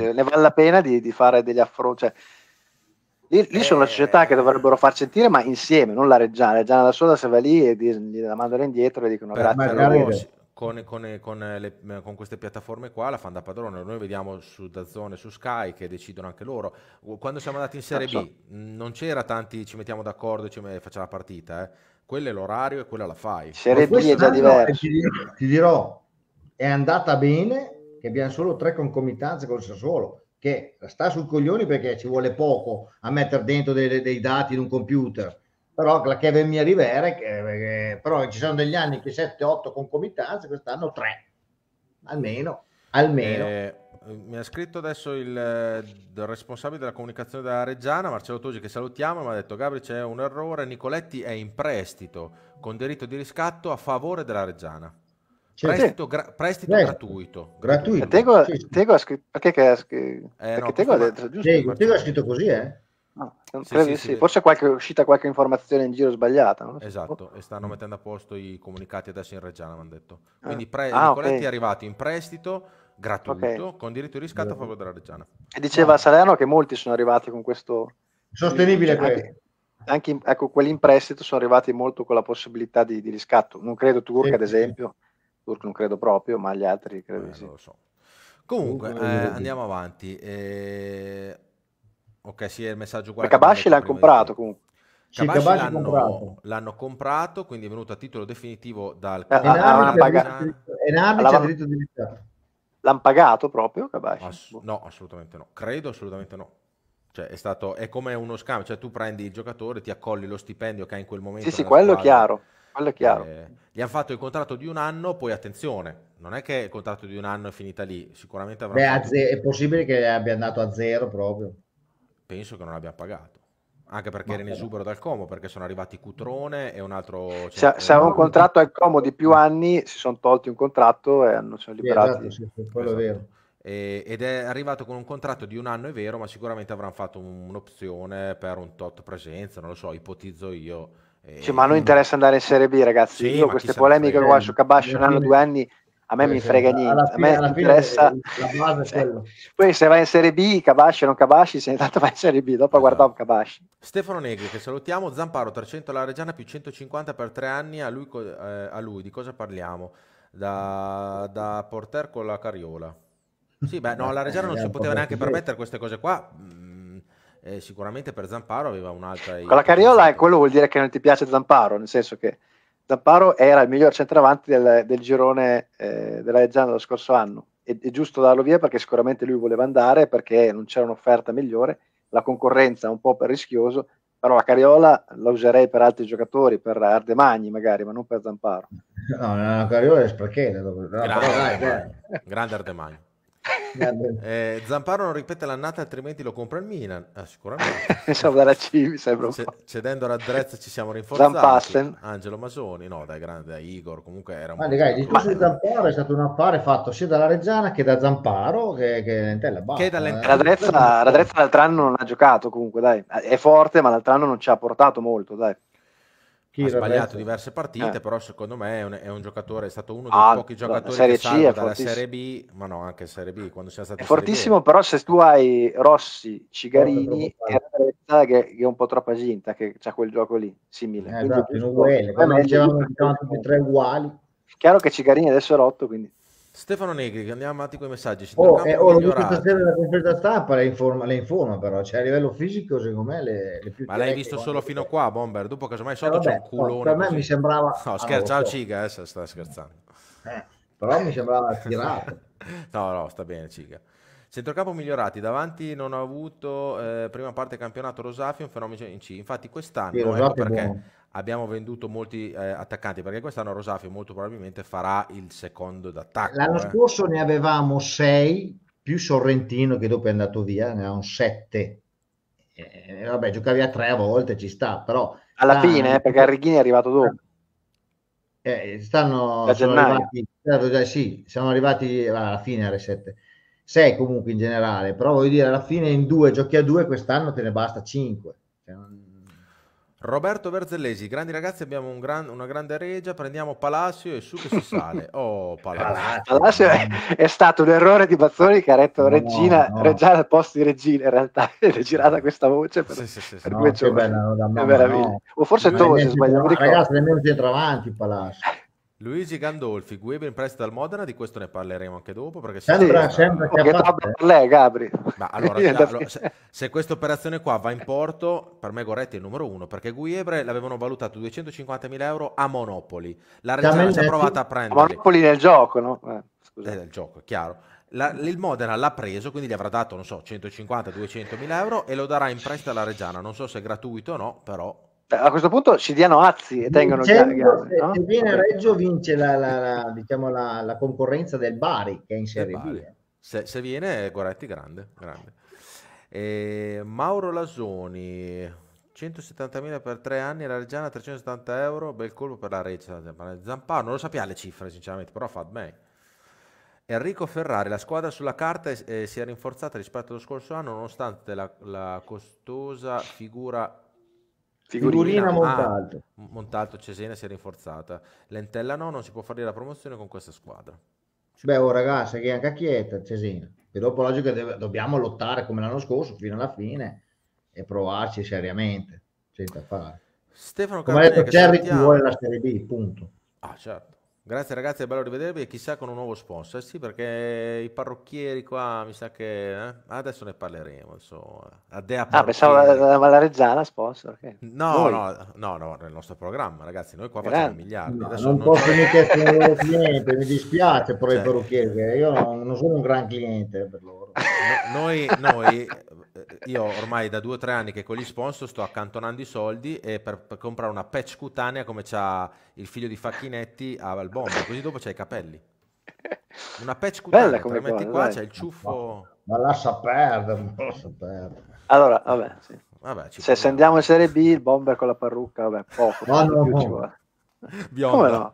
Eh. Ne vale la pena di, di fare degli affronti. Cioè, lì, lì eh. sono le società che dovrebbero far sentire, ma insieme, non la Reggiana. La Reggiana da sola se va lì e gli la mandano indietro e dicono per grazie. Magari, con, con, con, le, con, queste piattaforme qua la fanno da padrone. Noi vediamo su Dazzone, su Sky che decidono anche loro. Quando siamo andati in Serie B ah, non c'era tanti ci mettiamo d'accordo e facciamo la partita. Eh. Quello è l'orario e quella la fai. Serie B è già diverso. Ti dirò, ti dirò, è andata bene che abbiamo solo tre concomitanze con il Sassuolo che sta sul coglioni perché ci vuole poco a mettere dentro dei, dei dati in un computer però la Kevin Mia Rivera, che, eh, eh, però ci sono degli anni che 7-8 concomitanze, quest'anno 3, almeno. almeno. Eh, mi ha scritto adesso il, il, eh, responsabile della comunicazione della Reggiana, Marcello Tosi, che salutiamo, mi ha detto Gabri c'è un errore, Nicoletti è in prestito con diritto di riscatto a favore della Reggiana. Prestito, gra- prestito eh. gratuito, gratuito. Tego, Tego ha scritto perché, che ha scritto, eh, no, Tego, ha detto, giusto, Tego, Tego ha scritto così, eh? No, sì, sì, sì, Forse è uscita qualche informazione in giro sbagliata. So. Esatto, e stanno mettendo a posto i comunicati adesso in Reggiana, mi hanno detto. Ah. Quindi pre- ah, Nicoletti okay. è arrivato in prestito gratuito okay. con diritto di riscatto a favore della Reggiana. E diceva no. Salerno che molti sono arrivati con questo... Sostenibile cioè, Anche, anche in, ecco, quelli in prestito sono arrivati molto con la possibilità di, di riscatto. Non credo Turk, ad esempio. Turk non credo proprio, ma gli altri credo eh, sì. Lo so. Comunque, eh, andiamo avanti. Eh, Ok, sì, è il messaggio guarda. Ma Kabashi l'hanno comprato comunque. Sì, l'hanno, comprato. l'hanno comprato, quindi è venuto a titolo definitivo dal... Eh, ah, l'hanno pagato. L'hanno pagato proprio Kabashi? Ass- no, assolutamente no. Credo assolutamente no. Cioè, è, stato, è come uno scambio, cioè tu prendi il giocatore, ti accolli lo stipendio che hai in quel momento. Sì, sì, quello squadra. è chiaro. Quello è chiaro. Eh, gli hanno fatto il contratto di un anno, poi attenzione, non è che il contratto di un anno è finita lì, sicuramente avrà... Beh, fatto... è possibile che abbia andato a zero proprio penso che non abbia pagato. Anche perché era in esubero dal Como, perché sono arrivati Cutrone e un altro... Cioè, se, se aveva un contratto al Como di più anni, si sono tolti un contratto e hanno, sono liberati. Eh, esatto, sì, quello esatto. vero ed è arrivato con un contratto di un anno, è vero, ma sicuramente avranno fatto un'opzione per un tot presenza, non lo so, ipotizzo io. Sì, ma a noi interessa andare in Serie B, ragazzi. Sì, io queste polemiche qua su Cabascio un anno, due anni, a me mi frega niente, fine, a me interessa. Poi se vai in Serie B, Kabashi o non Kabashi, se intanto vai in Serie B, dopo esatto. guardiamo Kabashi. Stefano Negri, che salutiamo, Zamparo 300 alla Reggiana più 150 per tre anni, a lui, eh, a lui di cosa parliamo? Da, da, porter con la Cariola. Sì, beh, no, la Reggiana non si eh, poteva neanche permettere queste cose qua. Mm, e eh, sicuramente per Zamparo aveva un'altra... Con la Cariola, quello vuol dire che non ti piace Zamparo, nel senso che Zamparo era il miglior centravanti del, del girone eh, della Reggiana lo scorso anno. È, è, giusto darlo via perché sicuramente lui voleva andare, perché non c'era un'offerta migliore, la concorrenza è un po' per rischioso, però la Cariola la userei per altri giocatori, per Ardemagni magari, ma non per Zamparo. No, la Cariola è sprecheria. No, grande, grande Ardemagni eh, Zamparo non ripete l'annata, altrimenti lo compra il Milan. Eh, sicuramente. Savaracci mi C- Cedendo ad ci siamo rinforzati. Angelo Masoni, no, dai, grande, da Igor. Comunque era un. ragazzi, il discorso di Zamparo è stato un affare fatto sia dalla Reggiana che da Zamparo che, che Lentella. Basta, che eh. L'Addrezza, l'altro anno non ha giocato. Comunque, dai, è forte, ma l'altro anno non ci ha portato molto, dai ha sbagliato diverse partite, eh. però secondo me è un, è un, giocatore, è stato uno dei ah, pochi giocatori serie che salva dalla Serie B, ma no, anche Serie B, quando siamo stati È fortissimo, però se tu hai Rossi, Cigarini e Arretta, che, che, è un po' troppa ginta, che c'ha quel gioco lì, simile. Eh, esatto, in uguale, ma dicevamo tutti e tre uguali. Chiaro che Cigarini adesso è rotto, quindi... Stefano Negri, che andiamo avanti con i messaggi. Ci oh, eh, oh, stasera la conferenza stampa le informa, le informa, però, cioè a livello fisico secondo me le, le più... Ma l'hai visto solo fino a qua, Bomber? Dopo casomai sotto eh, vabbè, c'è un culone. Per me così. mi sembrava... No, scherzavo, ah, so. Ciga, eh, sta scherzando. Eh, però mi sembrava tirato. no, no, sta bene, Ciga. Centrocampo migliorati, davanti non ha avuto eh, prima parte campionato Rosafio, un fenomeno in C. Infatti quest'anno, sì, ecco perché buono abbiamo venduto molti eh, attaccanti perché quest'anno Rosafio molto probabilmente farà il secondo d'attacco. L'anno eh. scorso ne avevamo 6 più Sorrentino che dopo è andato via, ne avevamo 7. Eh, eh, vabbè, giocavi a 3 a volte, ci sta, però alla ah, fine eh, perché Arrighini è arrivato dopo. Eh, stanno da sono certo, sì, siamo arrivati alla fine alle 7. 6 comunque in generale, però voglio dire alla fine in due giochi a due quest'anno te ne basta 5. Cioè, non Roberto Verzellesi, grandi ragazzi, abbiamo un gran, una grande regia, prendiamo Palacio e su che si sale. Oh, Palacio. Palacio è, è, stato un errore di Bazzoni che ha detto no, Regina, no. Reggiana al posto di Regina, in realtà è girata questa voce per, sì, sì, sì, per no, che bella, no, no, O forse tu, se sbaglio. Ragazzi, nemmeno dietro avanti Palacio. Luigi Gandolfi, Guebu in prestito al Modena, di questo ne parleremo anche dopo. Perché sembra, sì, sembra che abbia lei, Gabri. Ma allora, se, se questa operazione qua va in porto, per me Goretti è il numero uno, perché Guebre l'avevano valutato 250.000 euro a Monopoli. La Reggiana ci ha provato a prendere. Monopoli nel gioco, no? Eh, scusa. Nel gioco, chiaro. La, il Modena l'ha preso, quindi gli avrà dato, non so, 150-200 mila euro e lo darà in prestito alla Reggiana. Non so se è gratuito o no, però eh, a questo punto si diano azzi e tengono Vincendo, Ghiare, se, no? se viene Reggio vince la, la, la, diciamo la, concorrenza del Bari che è in Serie B eh. se, se, viene Goretti grande, grande. E eh, Mauro Lasoni 170.000 per tre anni la Reggiana 370 euro bel colpo per la Reggia Zampano non lo sappiamo le cifre sinceramente però fa bene Enrico Ferrari, la squadra sulla carta eh, si è rinforzata rispetto allo scorso anno nonostante la, la costosa figura Figurina, Figurina Montalto. Ah, Montalto Cesena si è rinforzata. Lentella no, non si può fare la promozione con questa squadra. Beh, oh ragazzi, che anche a Chieta, Cesena. E dopo la logica deve, dobbiamo lottare come l'anno scorso fino alla fine e provarci seriamente. Senza fare. Stefano Carmine, come ha detto Jerry, vuole la Serie B, punto. Ah, certo. Grazie ragazzi, è bello rivedervi e chissà con un nuovo sponsor. Sì, perché i parrucchieri qua mi sa che... Eh? Adesso ne parleremo, insomma. Adea ah, pensavo alla la, Reggiana sponsor. Che... No, no, no, no, nel nostro programma, ragazzi, noi qua Grande. facciamo miliardi. No, non, non, posso mica essere un cliente, mi dispiace per cioè. i parrucchieri, io non sono un gran cliente per loro. no, noi, noi, eh, io ormai da due o tre anni che con gli sponsor sto accantonando i soldi e per, per comprare una patch cutanea come c'ha il figlio di Facchinetti ah, al bombo, così dopo c'hai i capelli. Una patch cutanea, come metti qua, c'è il ciuffo... Ma lascia perdere, lascia perdere. Allora, vabbè, sì. vabbè se, se, andiamo in Serie B, il bomber con la parrucca, vabbè, poco, no, no, no. Bionda. Come no?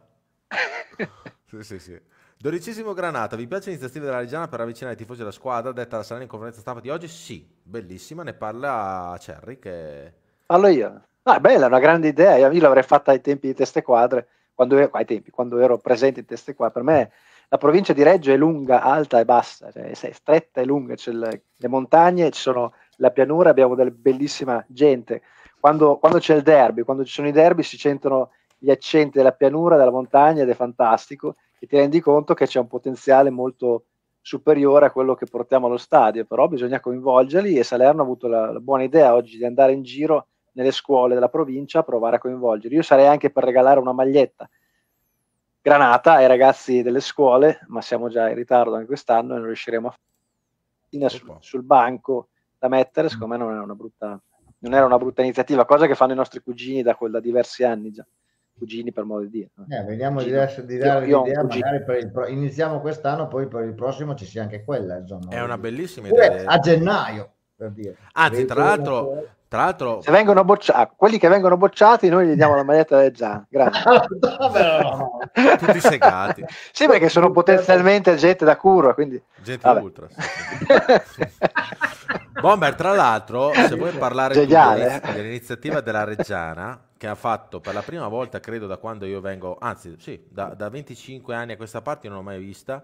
sì, sì, sì. Dodicesimo Granata, vi piace l'iniziativa della Reggiana per avvicinare i tifosi alla squadra? Detta la Salani in conferenza stampa di oggi? Sì, bellissima, ne parla Cerri che... Parlo io. No, ah, è bella, è una grande idea, io l'avrei fatta ai tempi di teste quadre, quando ero, ai tempi, quando ero presente in teste quadre. Per me la provincia di Reggio è lunga, alta e bassa, cioè è stretta e lunga, c'è le, le montagne, ci sono la pianura, abbiamo della bellissima gente. Quando, quando, c'è il derby, quando ci sono i derby si sentono gli accenti della pianura, della montagna ed è fantastico che ti rendi conto che c'è un potenziale molto superiore a quello che portiamo allo stadio, però bisogna coinvolgerli e Salerno ha avuto la, la buona idea oggi di andare in giro nelle scuole della provincia a provare a coinvolgerli. Io sarei anche per regalare una maglietta granata ai ragazzi delle scuole, ma siamo già in ritardo anche quest'anno e non riusciremo a fare sul, sul banco da mettere, mm. secondo me non era una brutta, non era una brutta iniziativa, cosa che fanno i nostri cugini da, quel, da diversi anni già cugini per modo di dire. Eh, vediamo di, adesso, di dare io, l'idea, magari per il pro- iniziamo quest'anno, poi per il prossimo ci sia anche quella. Insomma. È una bellissima idea. Eh, a gennaio, per dire. Anzi, tra l'altro, tra l'altro... Se vengono bocciati, quelli che vengono bocciati, noi gli diamo la maglietta del Gian. Grazie. Tutti segati. sì, perché sono potenzialmente gente da curva, quindi... Gente Vabbè. ultra. Bomber, tra l'altro, se vuoi parlare dell'iniziativa della Reggiana, che ha fatto per la prima volta, credo da quando io vengo, anzi sì, da, da 25 anni a questa parte non l'ho mai vista,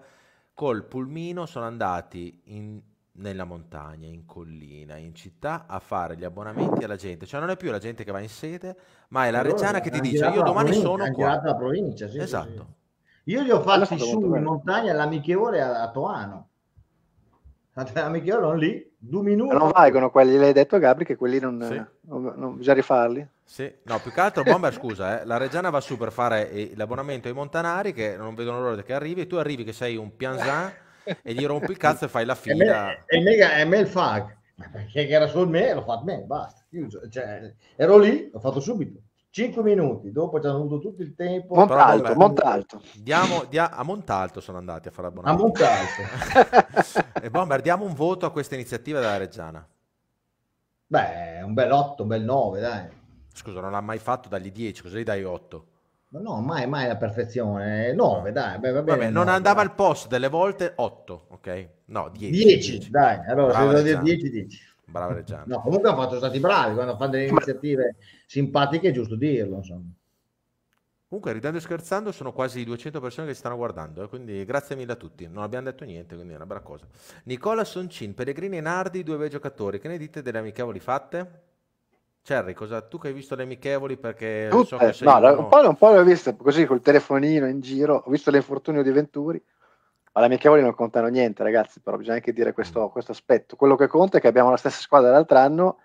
col pulmino sono andati in, nella montagna, in collina, in città a fare gli abbonamenti alla gente. Cioè non è più la gente che va in sede, ma è la allora, reggiana che ti dice io domani sono anche qua. La provincia, sì, esatto. Sì. Io li ho fatti su in montagna l'amichevole a, a Toano. L'amichevole non lì, due minuti. Non valgono quelli, l'hai detto Gabri che quelli non, sì. non, non bisogna rifarli. Sì. No, più che altro, Bomber, scusa, eh, la Reggiana va su per fare l'abbonamento ai Montanari che non vedono l'ora che arrivi e tu arrivi che sei un pianzan e gli rompi il cazzo e fai la fila. E me, me il fag, perché era sul me, l'ho fatto me, basta. Cioè, ero lì, l'ho fatto subito. 5 minuti, dopo ci hanno avuto tutto il tempo. Montalto, Montalto. Diamo, dia, a Montalto sono andati a fare l'abbonamento. A Montalto. e Bomber, diamo un voto a questa iniziativa della Reggiana. Beh, un bel 8, un bel 9, dai. Scusa, non l'ha mai fatto dagli 10, cosa gli dai 8? No, mai, mai la perfezione. 9, dai. Beh, va bene, Vabbè, non 9, andava dai. al posto delle volte 8, ok? No, 10. 10, dai. Allora, Brava se devo dire 10, 10. Brava Reggiano. No, comunque hanno fatto stati bravi quando fanno delle iniziative simpatiche, è giusto dirlo, insomma. Comunque, ridendo e scherzando, sono quasi 200 persone che si stanno guardando, eh, quindi grazie mille a tutti. Non abbiamo detto niente, quindi è una brava cosa. Nicola Soncin, Pellegrini e Nardi, due bei giocatori. Che ne dite delle amichevoli fatte? Cerri, tu che hai visto le amichevoli perché Tutte, so che sei no, un, po', un po' le ho viste così col telefonino in giro, ho visto l'infortunio di Venturi, ma le amichevoli non contano niente ragazzi, però bisogna anche dire questo, mm. questo aspetto. Quello che conta è che abbiamo la stessa squadra dell'altro anno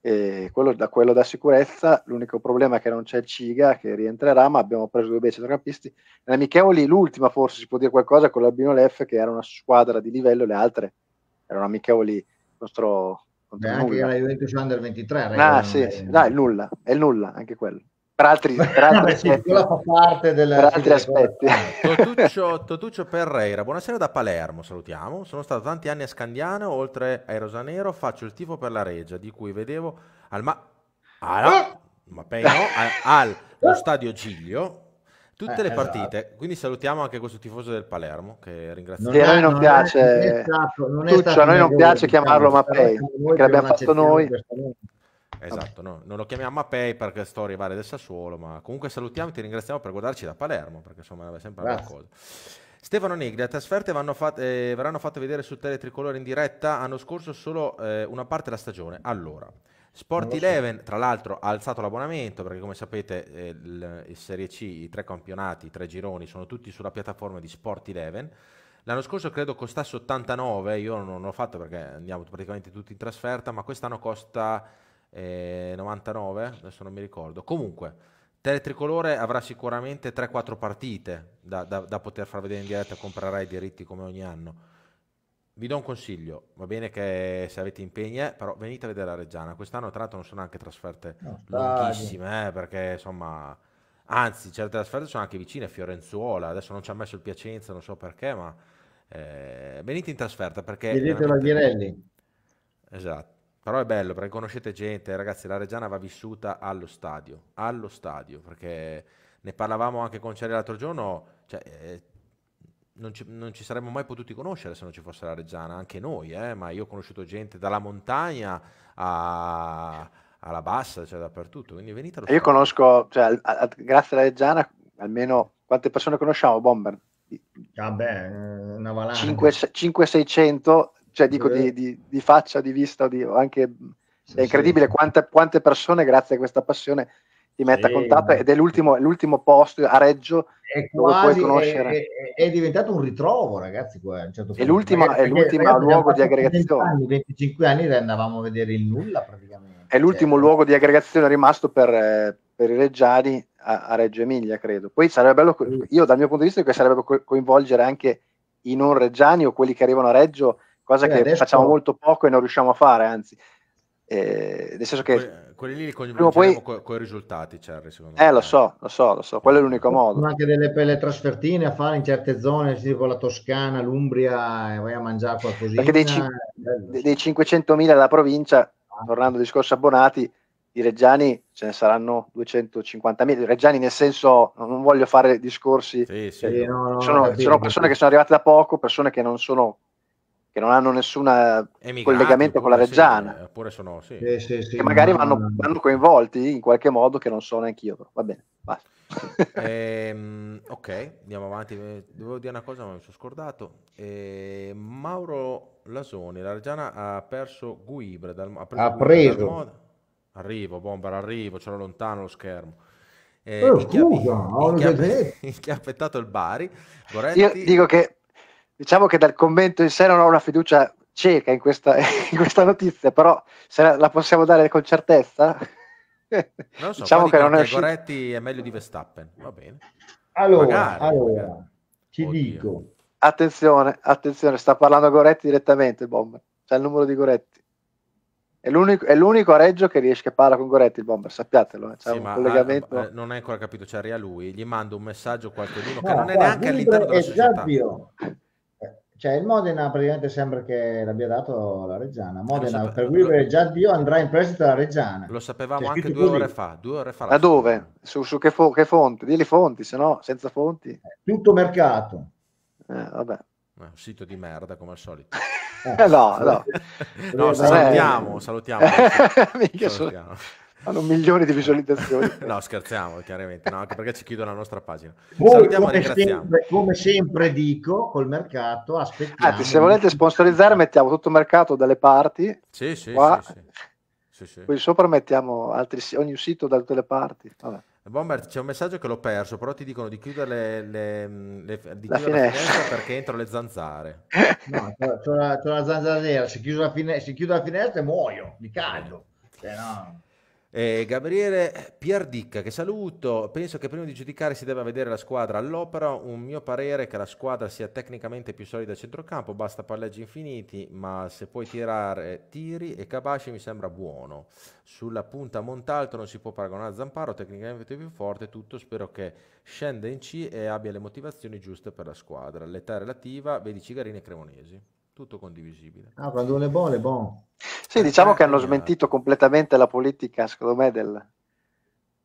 e quello da, quello da sicurezza, l'unico problema è che non c'è il Ciga che rientrerà, ma abbiamo preso due bei centrocampisti. Le amichevoli l'ultima forse si può dire qualcosa con l'Albino Leff che era una squadra di livello, le altre erano amichevoli nostro Beh, anche la Juventus Under 23. ah, sì, eh. sì. No, è nulla, è nulla, anche quello. Per altri, per altri sì, aspetti. fa parte della, per altri aspetti. Totuccio, Totuccio Perreira, buonasera da Palermo, salutiamo. Sono stato tanti anni a Scandiano, oltre ai Rosanero faccio il tifo per la Regia, di cui vedevo al... Ma... Ah, eh? no. Ma no, al, allo stadio Giglio Tutte eh, le partite, esatto. quindi salutiamo anche questo tifoso del Palermo che ringraziamo. Sì, a noi non, non piace, è stato, non è Tuccio, a noi non piace diciamo, chiamarlo Mappei, perché l'abbiamo fatto noi. Esatto, no, non lo chiamiamo Mappei perché sto arrivare del Sassuolo, ma comunque salutiamo e ti ringraziamo per guardarci da Palermo, perché insomma è sempre una cosa. Stefano Nigri, le trasferte fatte, eh, verranno fatte vedere su Teletricolore in diretta, hanno scorso solo eh, una parte della stagione. Allora, Sport 11, tra l'altro, ha alzato l'abbonamento perché, come sapete, eh, il, il, Serie C, i tre campionati, i tre gironi sono tutti sulla piattaforma di Sport 11. L'anno scorso credo costasse 89, io non l'ho fatto perché andiamo praticamente tutti in trasferta, ma quest'anno costa eh, 99, adesso non mi ricordo. Comunque, Teletricolore avrà sicuramente 3-4 partite da, da, da poter far vedere in diretta, comprerà i diritti come ogni anno vi do un consiglio, va bene che se avete impegni, eh, però venite a vedere la Reggiana. Quest'anno tra l'altro non sono anche trasferte no, lunghissime, eh, perché insomma, anzi certe trasferte sono anche vicine, Fiorenzuola, adesso non ci ha messo il Piacenza, non so perché, ma eh, venite in trasferta perché... Vedete la Ghirelli. Esatto, però è bello perché conoscete gente, ragazzi, la Reggiana va vissuta allo stadio, allo stadio, perché ne parlavamo anche con Ceri l'altro giorno, cioè, eh, non ci, non ci, saremmo mai potuti conoscere se non ci fosse la Reggiana, anche noi, eh? ma io ho conosciuto gente dalla montagna a, alla bassa, cioè dappertutto, quindi venite Io spazio. conosco, cioè, a, a, grazie alla Reggiana, almeno quante persone conosciamo, Bomber? Vabbè, una valanga. 5-600, cioè dico di, di, di, faccia, di vista, di, anche, sì, è incredibile sì. quante, quante persone grazie a questa passione ti metta sì. a contatto ed è l'ultimo, l'ultimo posto a Reggio è dove puoi conoscere. È, è, è, diventato un ritrovo, ragazzi. Qua, certo è l'ultimo, è l'ultimo ragazzi, luogo di aggregazione. Anni, 25 anni andavamo a vedere il nulla praticamente. È l'ultimo cioè, luogo di aggregazione rimasto per, eh, per i reggiani a, a, Reggio Emilia, credo. Poi sarebbe bello, io dal mio punto di vista, che sarebbe coinvolgere anche i non reggiani o quelli che arrivano a Reggio cosa cioè, che adesso... facciamo molto poco e non riusciamo a fare, anzi, eh, nel senso che que- quelli lì li coinvolgiamo poi... con i risultati, Cerri, secondo eh, me. Eh, lo so, lo so, lo so, quello è l'unico modo. Anche delle pelle trasfertine a fare in certe zone, tipo la Toscana, l'Umbria, e vai a mangiare qualcosina. Perché dei, cin- dei 500.000 della provincia, ah. tornando al discorso abbonati, i reggiani ce ne saranno 250.000. I reggiani nel senso, non voglio fare discorsi, sì, sì, eh, no, no, sono, sono persone che sono arrivate da poco, persone che non sono che non hanno nessun collegamento con la Reggiana, Oppure eh, sono, sì. Eh, sì, che magari vanno, no, coinvolti in qualche modo che non so neanche io, però va bene, basta. ehm, ok, andiamo avanti. Eh, Devo dire una cosa, ma mi sono scordato. Ehm, Mauro Lasoni, la Reggiana ha perso Guibre. Dal, ha preso. Ha preso. Arrivo, bomber, arrivo, c'era lontano lo schermo. Eh, eh, inchia- scusa, inchia- inchia- inchiappettato il Bari. Goretti... Io dico che diciamo che dal commento in sé non ho una fiducia cieca in questa, in questa notizia, però se la, la possiamo dare con certezza. Non so, diciamo che non è Goretti è meglio di Verstappen, va bene. Allora, magari, allora magari. ti Oddio. dico. Attenzione, attenzione, sta parlando Goretti direttamente, Bomber. C'è il numero di Goretti. È l'unico, è l'unico, a Reggio che riesce a parlare con Goretti il bomber, sappiatelo. Eh. C'è sì, un ah, collegamento. Ah, non è ancora capito, c'è cioè, Ria lui. Gli mando un messaggio qualcuno no, che non è neanche all'interno della è società. Zabbio. Cioè il Modena praticamente sembra che l'abbia dato la Reggiana. Modena sape- per vivere già Dio andrà in prestito alla Reggiana. Lo sapevamo cioè, anche due ore, fa, due ore fa. da dove? Su, su che, fo- che, fonti? Dì le fonti, se no senza fonti. Eh, tutto mercato. Eh, vabbè. un sito di merda come al solito. Eh, no, no. no eh, salutiamo, salutiamo. salutiamo hanno milioni di visualizzazioni. no, scherziamo chiaramente, no, anche perché ci chiudono la nostra pagina. Voi, come sempre, come, sempre, dico, col mercato aspettiamo. Anzi, se volete sponsorizzare mettiamo tutto il mercato dalle parti. Sì, sì, qua. sì. sì. Sì, sì. Poi sopra mettiamo altri, ogni sito da tutte le parti. Vabbè. Bomber, c'è un messaggio che l'ho perso, però ti dicono di chiudere le, le, le di la, chiudere finestra. la, finestra. perché entrano le zanzare. No, c'è una zanzara nera, si chiude la, si chiude la finestra e muoio di caldo. Eh cioè, no. Eh, Gabriele Piardicca, che saluto. Penso che prima di giudicare si debba vedere la squadra all'opera. Un mio parere è che la squadra sia tecnicamente più solida a centrocampo, basta palleggi infiniti, ma se puoi tirare tiri e Kabashi mi sembra buono. Sulla punta Montalto non si può paragonare a Zamparo, tecnicamente più forte, tutto spero che scenda in C e abbia le motivazioni giuste per la squadra. L'età relativa, vedi Cigarini e Cremonesi tutto condivisibile. Ah, quando le buone, buon. Sì, diciamo eh, che hanno eh, smentito completamente la politica, secondo me, del,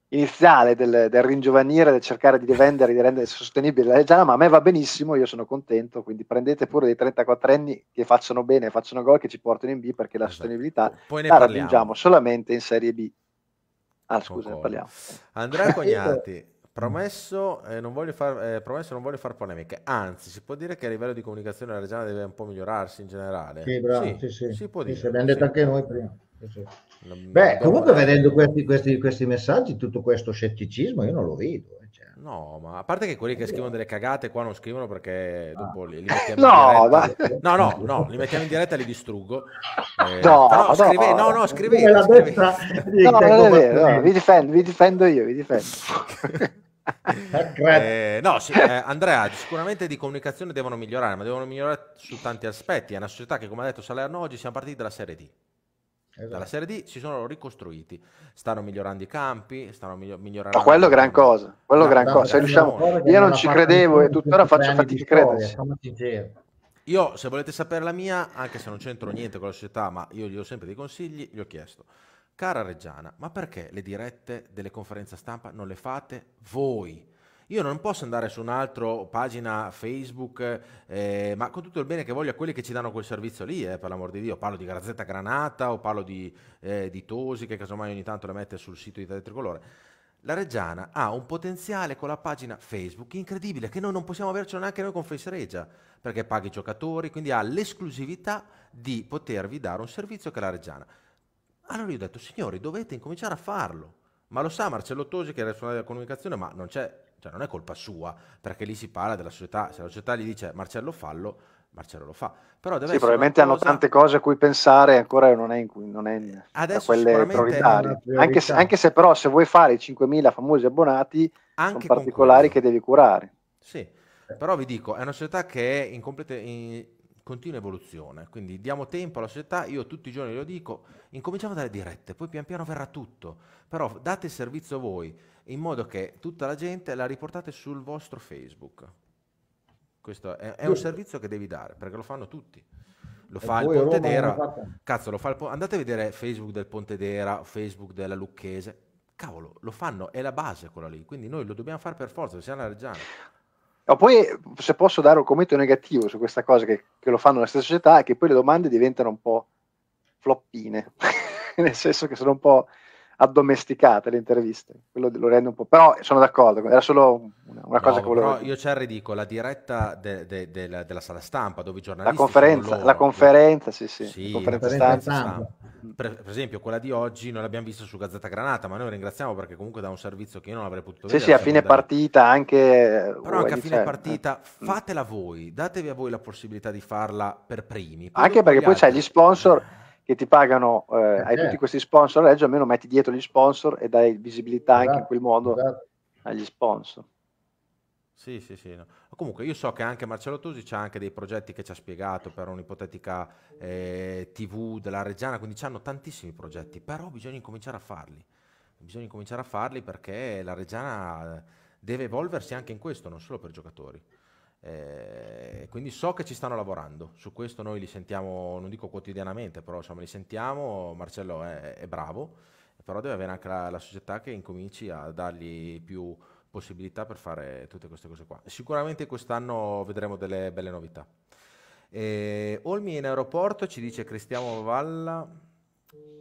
iniziale del, del, ringiovanire, del cercare di vendere, di rendere sostenibile la Reggiana, ma a me va benissimo, io sono contento, quindi prendete pure dei 34 anni che facciano bene, facciano gol, che ci portino in B, perché la esatto. sostenibilità Poi la parliamo. raggiungiamo solamente in Serie B. Ah, scusa, ne parliamo. Andrea Cognati. Promesso, eh, non voglio far, eh, promesso non voglio far polemiche, anzi si può dire che a livello di comunicazione la regione deve un po' migliorarsi in generale. Sì, bravo, sì, sì, sì. si può dire. Sì, abbiamo detto anche noi prima. Beh, comunque vedendo questi, questi, questi, messaggi, tutto questo scetticismo io non lo vedo. Eh, cioè. No, ma a parte che quelli che scrivono delle cagate qua non scrivono perché dopo li, li mettiamo no, in diretta. Ma... No, no, no, li mettiamo in diretta e li distruggo. Eh, no, no, scrive, no, no, scrivete. No, no, no, vi difendo, vi difendo io, vi difendo. eh, no, sì, eh, Andrea, sicuramente di comunicazione devono migliorare, ma devono migliorare su tanti aspetti. È una società che, come ha detto Salerno oggi, siamo partiti dalla Serie D. Esatto. Dalla Serie D si sono ricostruiti, stanno migliorando i campi, stanno migli- migliorando... Ma quello gran cosa, quello no, gran no, cosa. Eh, riusciamo... Io non ci credevo e tuttora faccio fatica a crederci. Io, se volete sapere la mia, anche se non c'entro niente con la società, ma io gli ho sempre dei consigli, gli ho chiesto. Cara Reggiana, ma perché le dirette delle conferenze stampa non le fate voi? Io non posso andare su un'altra pagina Facebook, eh, ma con tutto il bene che voglio a quelli che ci danno quel servizio lì, eh, per l'amor di Dio, parlo di Gazzetta Granata o parlo di, eh, di Tosi che casomai ogni tanto le mette sul sito di Italia Tricolore. La Reggiana ha un potenziale con la pagina Facebook incredibile che noi non possiamo avercelo neanche noi con Face Regia, perché paga i giocatori, quindi ha l'esclusività di potervi dare un servizio che la Reggiana. Allora io ho detto, signori, dovete incominciare a farlo. Ma lo sa Marcello Tosi, che è responsabile della comunicazione, ma non, cioè, non è colpa sua, perché lì si parla della società. Se la società gli dice Marcello fallo, Marcello lo fa. Però deve sì, probabilmente cosa... hanno tante cose a cui pensare, ancora non è, in, cui, non è in, eh, Adesso quelle prioritarie. Anche se, anche se, però se vuoi fare i 5.000 famosi abbonati, anche particolari che devi curare. Sì, però vi dico, è una società che è in completa in continua evoluzione, quindi diamo tempo alla società, io tutti i giorni lo dico, incominciamo dalle dirette, poi pian piano verrà tutto, però date il servizio voi in modo che tutta la gente la riportate sul vostro Facebook. Questo è, è un servizio che devi dare, perché lo fanno tutti. Lo fa, Roma, lo, Cazzo, lo fa il Pontedera, andate a vedere Facebook del Pontedera, Facebook della Lucchese, cavolo, lo fanno, è la base quella lì, quindi noi lo dobbiamo fare per forza, siamo la Reggiana. O poi, se posso dare un commento negativo su questa cosa che, che lo fanno le stesse società, è che poi le domande diventano un po' floppine, nel senso che sono un po' addomesticate le interviste, quello lo rende un po', però sono d'accordo, era solo una, una no, cosa che volevo... Però io c'è il ridicolo, la diretta de, de, de, della sala stampa dove i giornalisti... La conferenza, loro, la conferenza, sì sì, sì conferenza, conferenza stampa. stampa. Per, per, esempio quella di oggi non l'abbiamo vista su Gazzetta Granata, ma noi ringraziamo perché comunque da un servizio che io non avrei potuto vedere. Sì, sì, a fine partita anche... Però anche a eh, fine eh. partita eh. fatela voi, datevi a voi la possibilità di farla per primi. Anche perché poi altri. c'è gli sponsor eh che ti pagano, eh, eh, hai tutti eh. questi sponsor a almeno metti dietro gli sponsor e dai visibilità esatto, anche in esatto, quel modo esatto. agli sponsor. Sì, sì, sì. No. Comunque io so che anche Marcello Tosi c'ha anche dei progetti che ci ha spiegato per un'ipotetica eh, TV della Reggiana, quindi c'hanno tantissimi progetti, però bisogna incominciare a farli. Bisogna incominciare a farli perché la Reggiana deve evolversi anche in questo, non solo per giocatori. Eh, quindi so che ci stanno lavorando, su questo noi li sentiamo, non dico quotidianamente, però insomma li sentiamo, Marcello è, è bravo, però deve avere anche la, la, società che incominci a dargli più possibilità per fare tutte queste cose qua. Sicuramente quest'anno vedremo delle belle novità. Eh, Olmi in aeroporto ci dice Cristiano Valla.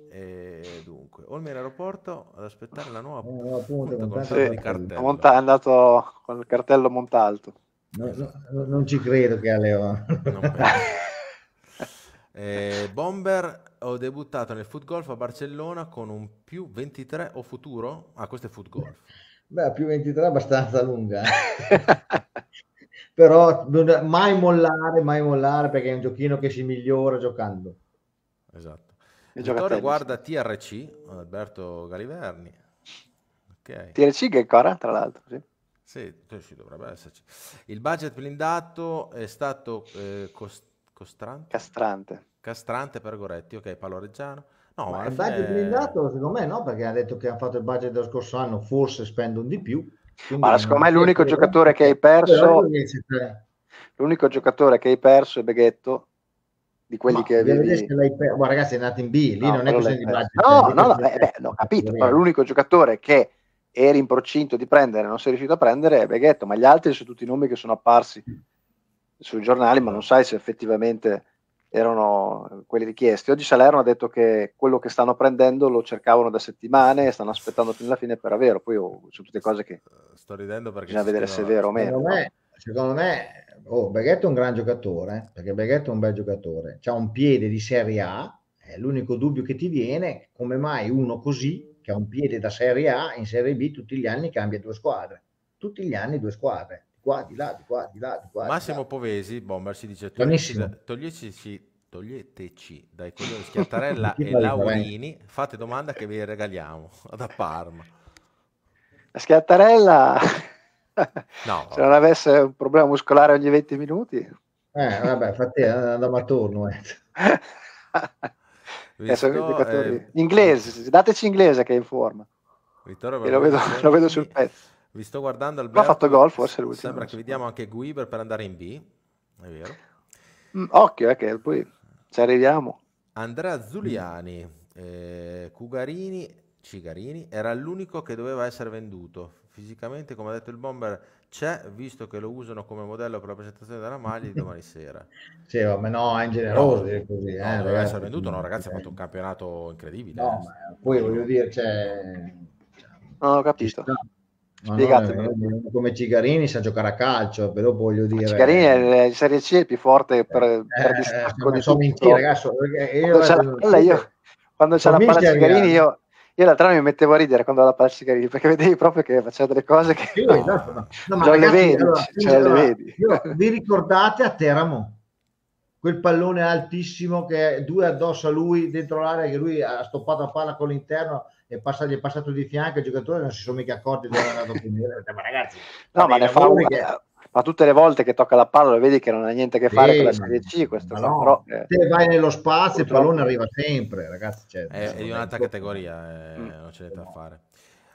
E eh, dunque, Olmi in aeroporto ad aspettare la nuova eh, punta, punta, punta, punta sì, è andato con il cartello Montalto. No, no, non ci credo che a eh, Bomber, ho debuttato nel foot golf a Barcellona con un più 23 o futuro? Ah, questo è foot golf. Beh, più 23 è abbastanza lunga. Però mai mollare, mai mollare perché è un giochino che si migliora giocando. Esatto. Vittorio guarda TRC, Alberto Galiverni. Okay. TRC che è ancora, tra l'altro, sì. Sì, sì, dovrebbe esserci. Il budget blindato è stato eh, cost- costrante? Castrante. Castrante per Goretti, ok, Paloreggiano. No, ma il budget è... blindato secondo me no, perché ha detto che ha fatto il budget dello scorso anno, forse spendono di più. Ma secondo me l'unico che giocatore che hai perso... L'unico giocatore che hai perso è Beghetto, di quelli ma che avevi... Per... Guarda, ragazzi, è andato in B, lì no, non è così di budget. Eh, no, no, eh, eh, no, beh, beh, no capito, però l'unico giocatore che eri in procinto di prendere, non sei riuscito a prendere, Beghetto, ma gli altri sono tutti nomi che sono apparsi mm. sui giornali, ma non sai se effettivamente erano quelli richiesti. Oggi Salerno ha detto che quello che stanno prendendo lo cercavano da settimane e stanno aspettando fino alla fine per averlo. Poi oh, sono tutte cose che sto ridendo perché bisogna vedere se è vero o meno. Secondo me, secondo me oh, Beghetto è un gran giocatore, eh, perché Beghetto è un bel giocatore, ha un piede di Serie A, è l'unico dubbio che ti viene, come mai uno così che ha un piede da Serie A, in Serie B tutti gli anni cambia due squadre. Tutti gli anni due squadre. Di qua, di là, di qua, di là, di qua. Massimo di là. Povesi, Bomber, si dice... Buonissimo. Toglieteci toglieteci dai coglioni Schiattarella e Laurini, fate domanda che vi regaliamo da Parma. Schiattarella, no. se non avesse un problema muscolare ogni 20 minuti. Eh, vabbè, infatti andava attorno. Eh. Visto, eh, eh inglese, dateci inglese che è in forma. Vittorio, lo, vedo, lo vedo sul pezzo. Vi sto guardando Alberto. Ma ha fatto gol forse l'ultimo. Sembra che vediamo anche Guiber per andare in B, è vero? Mm, occhio, eh, che poi ci arriviamo. Andrea Zuliani, eh, Cugarini, Cigarini, era l'unico che doveva essere venduto fisicamente, come ha detto il bomber, c'è, visto che lo usano come modello per la presentazione della maglia di domani sera. sì, ma no, è ingeneroso no, dire così. Eh, no, eh, ragazzi, ha venduto, no, ragazzi, ha fatto un campionato incredibile. No, eh. ma poi voglio dire, c'è... Cioè... No, ho capito. Spiegatemi. Eh, no, come Cigarini sa giocare a calcio, ve lo voglio dire... Cigarini è in Serie C il più forte per, eh, per distacco eh, di so Mentire, ragazzi, io... Quando c'è la palla, io... Quando c'è la palla Cigarini io io l'altra mi mettevo a ridere quando la palsica carini perché vedevi proprio che faceva delle cose che io, no, no, ma ragazzi, le vedi. Allora, cioè, allora, le vedi. Io, vi ricordate a Teramo? Quel pallone altissimo che due addosso a lui dentro l'area che lui ha stoppato la palla con l'interno e passa, gli è passato di fianco il giocatore non si sono mica accorti dove era andato a finire ma ragazzi no ma ne fa una che ma tutte le volte che tocca la palla vedi che non ha niente a che fare sì, con la Serie C. Questo no, però, eh, te vai nello spazio, il pallone arriva sempre, ragazzi. Cioè, è, è, di un'altra eh. categoria, eh, mm. non c'è niente da fare.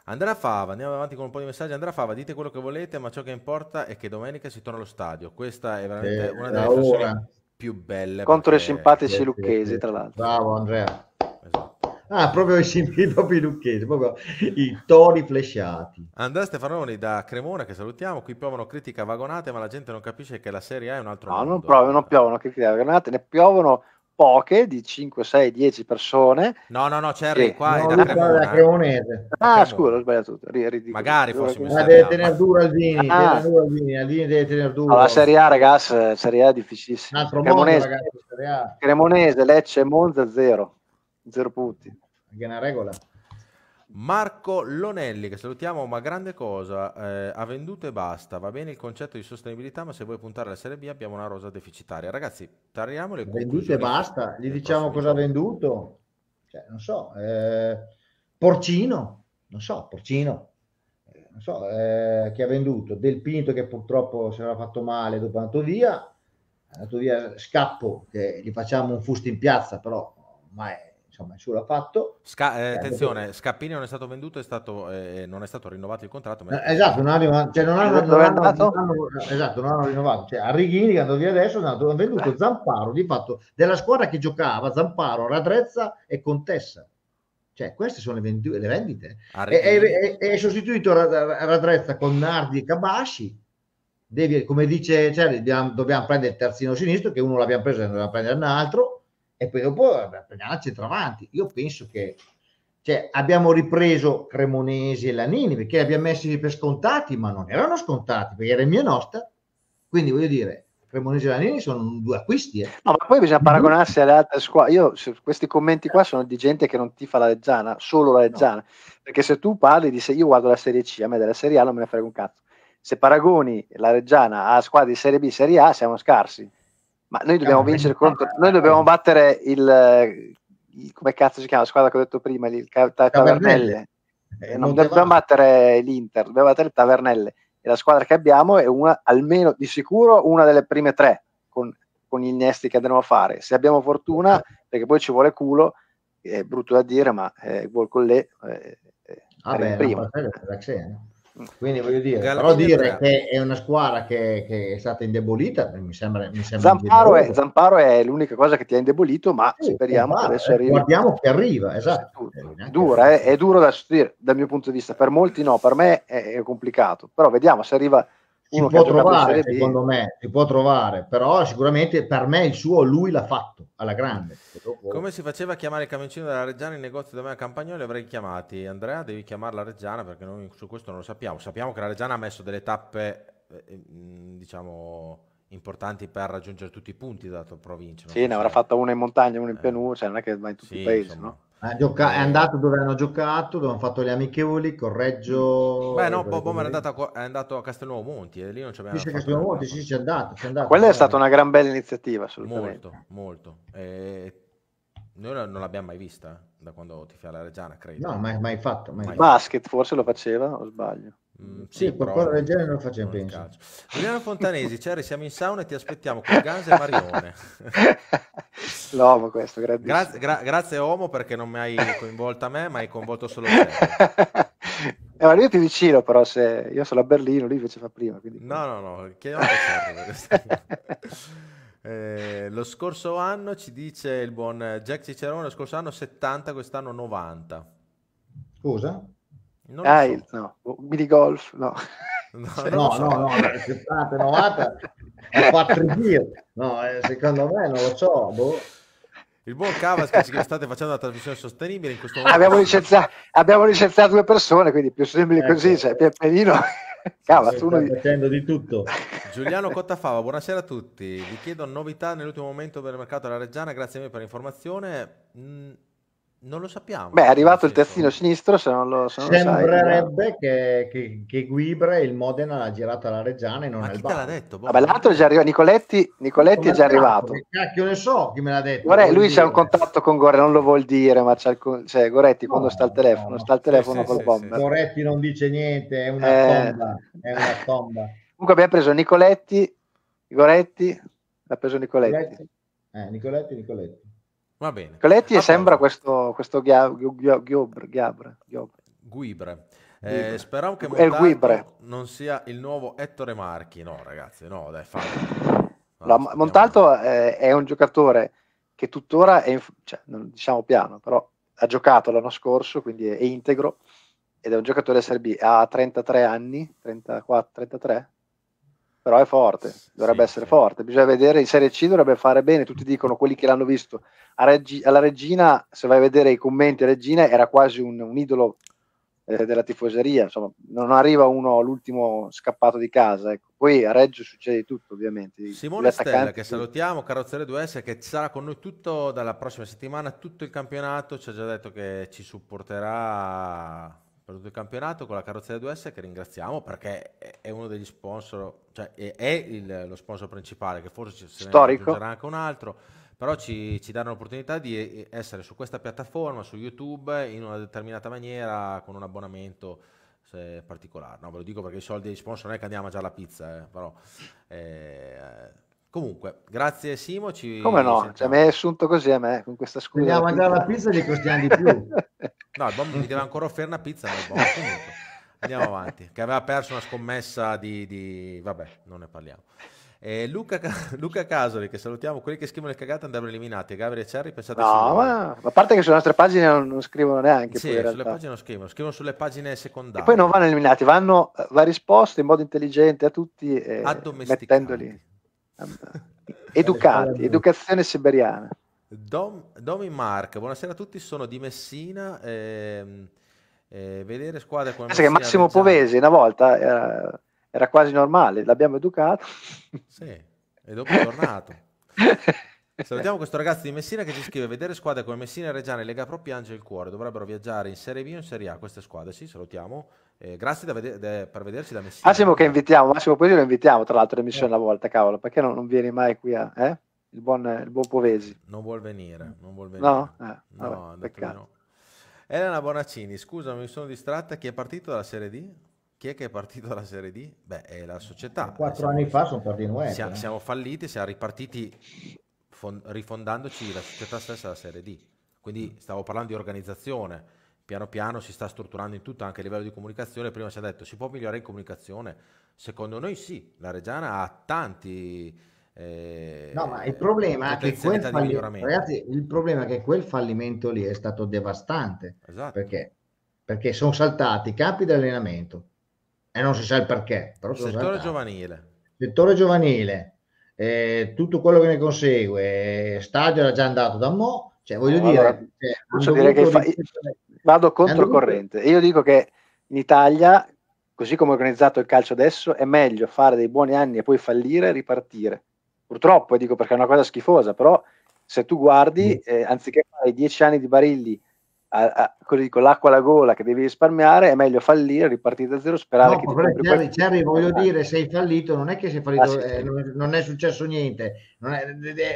Andrea Fava, andiamo avanti con un po' di messaggi. Andrea Fava, dite quello che volete, ma ciò che importa è che domenica si torna allo stadio. Questa è veramente sì, una delle ora. più belle. Contro perché... i simpatici sì, lucchesi, tra l'altro. Bravo Andrea. Esatto. Ah, proprio i, proprio i lucchetti, proprio i toni flesciati. Andrea Stefanoni da Cremona, che salutiamo, qui piovono critiche vagonate, ma la gente non capisce che la Serie A è un altro no, mondo. non, proprio, non piovono critiche vagonate, ne piovono poche, di 5, 6, 10 persone. No, no, no, c'è che... qua no, è da Cremona. Da Cremonese. Ah, scusa, ho sbagliato tutto. Ridico. Magari forse mi Ma deve ah. tenere duro Aldini, ah. deve tenere Aldini, Aldini deve tenere duro. Allora, Serie A, ragazzi, eh, Serie A è difficilissima. Cremonese, mondo, ragazzi, Cremonese, Lecce, Monza, 0. Zero punti. Che è una regola. Marco Lonelli, che salutiamo, ma grande cosa, eh, ha venduto e basta, va bene il concetto di sostenibilità, ma se vuoi puntare alla Serie B abbiamo una rosa deficitaria. Ragazzi, tariamo le Venduto e basta, gli diciamo cosa ha venduto, cioè, non so, eh, Porcino, non so, Porcino, eh, non so, eh, chi ha venduto, Del Pinto che purtroppo si era fatto male dopo è andato via, è andato via Scappo, che gli facciamo un fusto in piazza, però ormai insomma il l'ha fatto. Sca- eh, eh attenzione, Scappini non è stato venduto, è stato, eh, non è stato rinnovato il contratto. Ma... Eh, esatto, non hanno, cioè non hanno, non hanno, diciamo, eh, esatto, non hanno rinnovato. Cioè, Arrighini che è andato via adesso è andato, hanno venduto Zamparo, di fatto, della squadra che giocava, Zamparo, Radrezza e Contessa. Cioè, queste sono le, vendu- le vendite. E, e, sostituito Radrezza con Nardi e Cabasci. Devi, come dice, cioè, dobbiamo, dobbiamo prendere il terzino sinistro, che uno l'abbiamo preso e dobbiamo prendere un altro e poi dopo prendiamo centravanti. Io penso che cioè, abbiamo ripreso Cremonesi e Lanini perché li abbiamo messi per scontati, ma non erano scontati perché era il mio nostra. Quindi voglio dire, Cremonesi e Lanini sono due acquisti. Eh. No, ma poi bisogna mm-hmm. paragonarsi alle altre squadre. Io, questi commenti qua sono di gente che non ti fa la Reggiana, solo la Reggiana. No. Perché se tu parli di se io guardo la Serie C, a me della Serie A non me ne frega un cazzo. Se paragoni la Reggiana a squadre di Serie B, Serie A, siamo scarsi ma noi dobbiamo vincere contro. Noi dobbiamo battere il. Eh, il come cazzo si chiama la squadra che ho detto prima? Il Tavernelle. Eh, eh, non, non dobbiamo battere l'Inter, dobbiamo battere il Tavernelle. E la squadra che abbiamo è una, almeno di sicuro, una delle prime tre con, con gli innesti che andremo a fare. Se abbiamo fortuna, perché poi ci vuole culo, è brutto da dire, ma eh, gol con le. Eh, ah beh, prima. La cena. Quindi voglio dire, Gallo però dire che è una squadra che, che, è stata indebolita, mi sembra... Mi sembra Zamparo, è, Zamparo, è, l'unica cosa che ti ha indebolito, ma sì, speriamo che adesso eh, arrivi. Guardiamo che arriva, esatto. Eh, è, dura, eh, è duro da sostituire dal mio punto di vista, per molti no, per me è, è complicato, però vediamo se arriva uno si può trovare, secondo me, si può trovare, però sicuramente per me il suo lui l'ha fatto alla grande. Come si faceva a chiamare il camioncino della Reggiana in negozio da me a Campagnolo? Avrei chiamati Andrea, devi chiamarla Reggiana perché noi su questo non lo sappiamo. Sappiamo che la Reggiana ha messo delle tappe, eh, diciamo importanti per raggiungere tutti i punti della tua provincia. Sì, ne avrà fatta una in montagna, una in eh. pianura, cioè non è che va in tutti sì, i paesi, insomma. no? Gioca- è eh. andato dove hanno giocato, dove hanno fatto le amichevoli Correggio... Beh, no, Bobo era andato, è andato a Castelnuovo Monti e eh, lì non c'abbiamo. abbiamo... Castelnuovo Monti, sì, c'è andato, c'è andato. Quella è stata una gran bella iniziativa, assolutamente. Molto, molto. Eh, noi non l'abbiamo mai vista eh, da quando ti fai la Reggiana, credo. No, mai, mai fatto. Mai Basket forse lo faceva o sbaglio? Mm, sì, qualcosa del genere non lo in penso. Emiliano Fontanesi, Cerri, siamo in sauna e ti aspettiamo con Gans e Marione. L'uomo questo, Grazie, gra- grazie Omo perché non mi hai coinvolto a me, ma hai coinvolto solo te. Eh, ma io ti vicino, però se io sono a Berlino, lui invece fa prima. Quindi... No, no, no, chiediamo eh, lo scorso anno ci dice il buon Jack Cicerone, lo scorso anno 70, quest'anno 90. Scusa? Non ah, so. il, no, oh, minigolf, no. No, no, so. no, no, l'estate a quattro giri. No, eh, secondo me non lo so, boh. Il buon Cavas che ci state facendo la trasmissione sostenibile in questo momento. Abbiamo licenziato, abbiamo licenziato due persone, quindi più semplice ecco. così, cioè, pianino. Cavas, uno facendo di tutto. Giuliano Cottafava, buonasera a tutti. Vi chiedo novità nell'ultimo momento per il mercato della Reggiana, grazie mille per l'informazione. Mm non lo sappiamo. Beh, è arrivato il terzino sinistro, se non lo, se non Sembrerebbe sai, che, che, che, Guibre il Modena l'ha girato alla Reggiana e non al Bar. l'ha detto? Boh. Vabbè, l'altro è già arrivato, Nicoletti, Nicoletti è già arrivato. Che cacchio ne so chi me l'ha detto. Gore, lui c'ha un contatto con Gore, non lo vuol dire, ma c'è il, cioè, Goretti quando sta al telefono, no, sta al telefono sì, col sì, bomber. Sì. Goretti non dice niente, è una eh... tomba, è una tomba. Comunque abbiamo preso Nicoletti, Goretti, l'ha preso Nicoletti. Nicoletti. Eh, Nicoletti, Nicoletti. Va bene. Coletti Applausi. sembra questo, questo Giobre. Giobre, Guibre. Eh, speriamo che Montalto non sia il nuovo Ettore Marchi. No, ragazzi, no, dai, fallo. No, Montalto è un giocatore che tuttora è, cioè, diciamo piano, però ha giocato l'anno scorso, quindi è, integro ed è un giocatore SRB, ha 33 anni, 34, 33, però è forte, dovrebbe sì, essere sì. forte. Bisogna vedere, in Serie C dovrebbe fare bene, tutti dicono quelli che l'hanno visto. Reggi, alla Regina, se vai a vedere i commenti, Regina era quasi un, un idolo eh, della tifoseria, insomma, non arriva uno l'ultimo scappato di casa. Ecco. Poi a Reggio succede tutto, ovviamente. Simone Stella, che salutiamo, Carrozzeria 2S, che sarà con noi tutto dalla prossima settimana, tutto il campionato, ci ha già detto che ci supporterà perduto il campionato con la carrozzeria 2S che ringraziamo perché è uno degli sponsor, cioè è il, lo sponsor principale che forse ci sarà anche un altro, però ci, ci danno l'opportunità di eh, essere su questa piattaforma, su YouTube, in una determinata maniera, con un abbonamento particolare. No, ve lo dico perché i soldi degli sponsor non è che andiamo a mangiare la pizza, eh, però... Eh, Comunque, grazie Simo. Ci Come no? Sentiamo. Cioè, mi hai assunto così a me con questa scusa. Andiamo a mangiare la pizza e gli costiamo di più. No, il Bomb mi deve ancora offrire una pizza. Bomb, Andiamo avanti, che aveva perso una scommessa di... di... Vabbè, non ne parliamo. Eh, Luca, Luca, Casoli, che salutiamo, quelli che scrivono le cagate andavano eliminati. Gabriele Cerri, pensate No, ma, a parte che sulle nostre pagine non, non scrivono neanche. Sì, sulle pagine non scrivono, scrivono sulle pagine secondarie. E poi non vanno eliminati, vanno, eh, va risposto in modo intelligente a tutti, eh, mettendoli. Educati, educazione siberiana. Dom, Domi Mark, buonasera a tutti, sono di Messina. Ehm, eh, vedere squadre come Messina, che Massimo Reggiano. Povesi una volta era, era quasi normale, l'abbiamo educato. Sì, e dopo è tornato. Salutiamo questo ragazzo di Messina che ci scrive: Vedere squadre come Messina, e Reggiana Lega Pro piange il cuore. Dovrebbero viaggiare in Serie B o in Serie A. Queste squadre, sì, salutiamo. Eh, grazie vede- de- per vederci da Messina. Massimo, che invitiamo, Massimo, poi lo invitiamo tra l'altro in missione eh. una volta, cavolo, perché non, non vieni mai qui a. Eh? il buon, il buon Povesi. Non vuol venire, non vuol venire. No, eh, no peccato. Elena Bonaccini, scusa, mi sono distratta. Chi è partito dalla Serie D? Chi è che è partito dalla Serie D? Beh, è la società. Eh, quattro anni fa sono partiti noi. Siamo, eh. siamo, falliti, siamo ripartiti fond- rifondandoci la società stessa della Serie D. Quindi mm. stavo parlando di organizzazione. Piano piano si sta strutturando in tutto, anche a livello di comunicazione. Prima si è detto, si può migliorare in comunicazione? Secondo noi sì. La Reggiana ha tanti eh, no, ma il problema, è che quel fallimento, ragazzi, il problema è che quel fallimento lì è stato devastante. Esatto. Perché? Perché sono saltati i campi di allenamento e non si sa il perché. Però il settore giovanile. Settore giovanile, eh, tutto quello che ne consegue, eh, stadio era già andato da Mo, cioè voglio no, eh, dire... Allora, cioè, dire che fa... vado controcorrente. Io dico che in Italia, così come è organizzato il calcio adesso, è meglio fare dei buoni anni e poi fallire e ripartire Purtroppo, dico perché è una cosa schifosa, però se tu guardi, mm. eh, anziché fare dieci anni di barilli a, a, così, con l'acqua alla gola che devi risparmiare, è meglio fallire, ripartire da zero, sperare no, che... Ti Jerry, Jerry, voglio dire, sei fallito, non è che sei fallito, ah, sì, eh, sì. Non, non, è successo niente,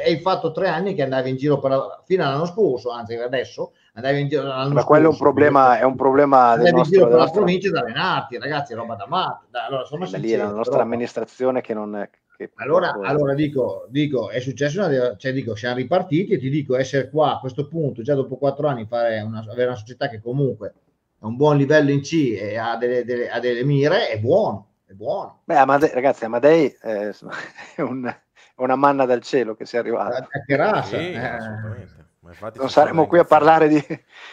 hai fatto tre anni che andavi in giro la, fino all'anno scorso, anzi adesso, andavi in giro Ma quello è un problema, è un problema andavi del nostro, giro per la provincia da allenarti, ragazzi, roba da matto. Allora, lì è la nostra però... amministrazione che non... È, allora, purtroppo... allora dico, dico, è successo, una, cioè dico, siamo ripartiti e ti dico, essere qua a questo punto, già dopo quattro anni, una, avere una società che comunque ha un buon livello in C e ha delle, delle, ha delle mire, è buono, è buono. Beh, Amade, ragazzi, Amadei eh, è, un, una manna dal cielo che si è arrivata. Che razza. Sì, eh non saremo qui a parlare di,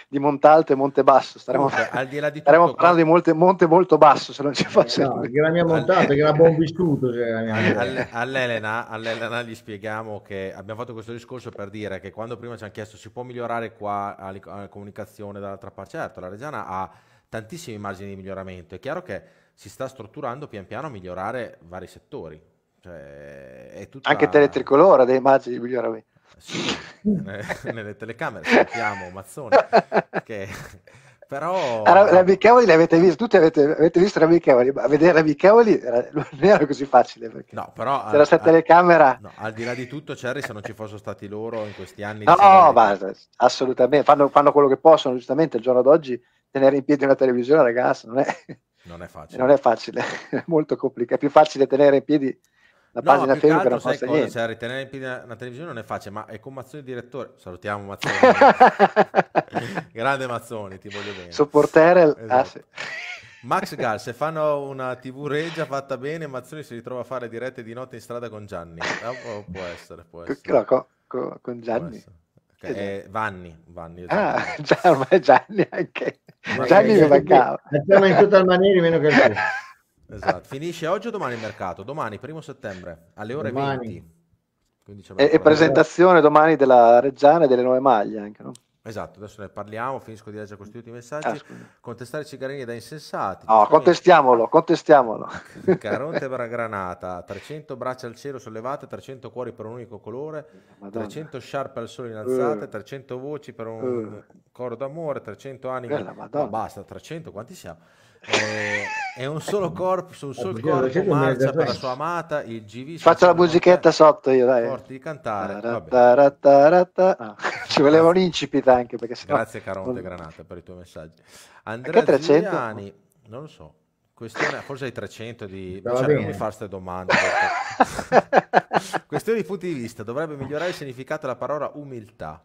di Montalto e Montebasso, staremo, okay, al di là di staremo tutto, parlando quanto... di monte, monte, molto basso se non ci eh, facciamo. No, che la mia montata, che era buon vissuto. Cioè, all'Elena, all'Elena gli spieghiamo che abbiamo fatto questo discorso per dire che quando prima ci hanno chiesto si può migliorare qua la comunicazione dall'altra parte, certo la Reggiana ha tantissimi margini di miglioramento, è chiaro che si sta strutturando pian piano a migliorare vari settori. Cioè, Anche la... Teletricolore ha dei margini di miglioramento. Sì, nelle telecamere sappiamo, Mazzoni, che però... Ramicavoli l'avete visto, tutti avete, avete visto Ramicavoli, ma vedere Ramicavoli non era così facile perché no, però, c'era stata telecamera. No, al di là di tutto, Cerri, se non ci fossero stati loro in questi anni... No, no ma, assolutamente, fanno, fanno, quello che possono, giustamente il giorno d'oggi tenere in piedi una televisione, ragazzi, non è... Non è facile. Non è facile, è molto complicato, è più facile tenere in piedi la no, pagina Facebook non costa cosa, niente. Cioè, ritenere in piedi una, televisione non è facile, ma è con Mazzoni direttore. Salutiamo Mazzoni. Grande Mazzoni, ti voglio bene. Sopportare... Esatto. Ah, sì. Max Gall, se fanno una TV regia fatta bene, Mazzoni si ritrova a fare dirette di notte in strada con Gianni. No, eh, può essere, può essere. con, con, con Gianni. Okay. Eh, Vanni, Vanni. Ah, già, ormai Gianni anche. Ma Gianni mi mancava. Siamo in tutta al manieri meno che il Esatto. Finisce oggi o domani il mercato? Domani, primo settembre, alle ore domani. 20. E, e, presentazione domani della Reggiana e delle nuove maglie anche, no? Esatto, adesso ne parliamo, finisco di leggere questi ultimi messaggi. Ah, Contestare i cigarini da insensati. No, contestiamolo, contestiamolo. Caronte per granata, 300 braccia al cielo sollevate, 300 cuori per un unico colore, Madonna. 300 sciarpe al sole innalzate, uh. Eh. 300 voci per un uh. coro d'amore, 300 anime. Bella, Madonna. basta, 300, quanti siamo? Eh, è un solo corpo su un solo eh, corpo marcia per la sua amata il GV faccio la musichetta sotto io dai forti di cantare ah, ci voleva un incipit anche perché sennò... grazie caro non... Granata per i tuoi messaggi Andrea Giuliani non lo so Questione, forse hai 300 di... Cioè, non mi fare queste domande. Questione di punti di vista, dovrebbe migliorare il significato della parola umiltà.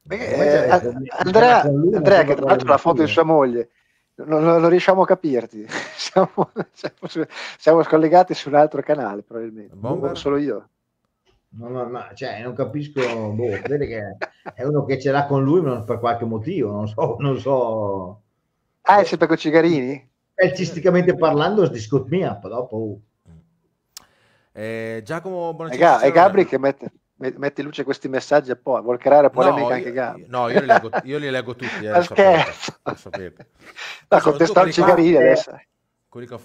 Beh, eh, Andrea, Andrea, che tra l'altro la foto di sua moglie non, non, riusciamo a capirti. Siamo, siamo, siamo, scollegati su un altro canale, probabilmente. Bomber? Boh, solo io. No, no, no, cioè, non capisco. Boh, vede che è uno che ce l'ha con lui ma per qualche motivo, non so. Non so. Ah, è sempre con Cigarini? Calcisticamente parlando, discut mia, dopo. Uh. Eh, Giacomo Bonacci. e Gabri che mette metti in luce questi messaggi e poi vuol creare polemica no, anche Gabri. No, io li leggo, io li leggo tutti. Eh, Ma scherzo. Da no, contestare adesso.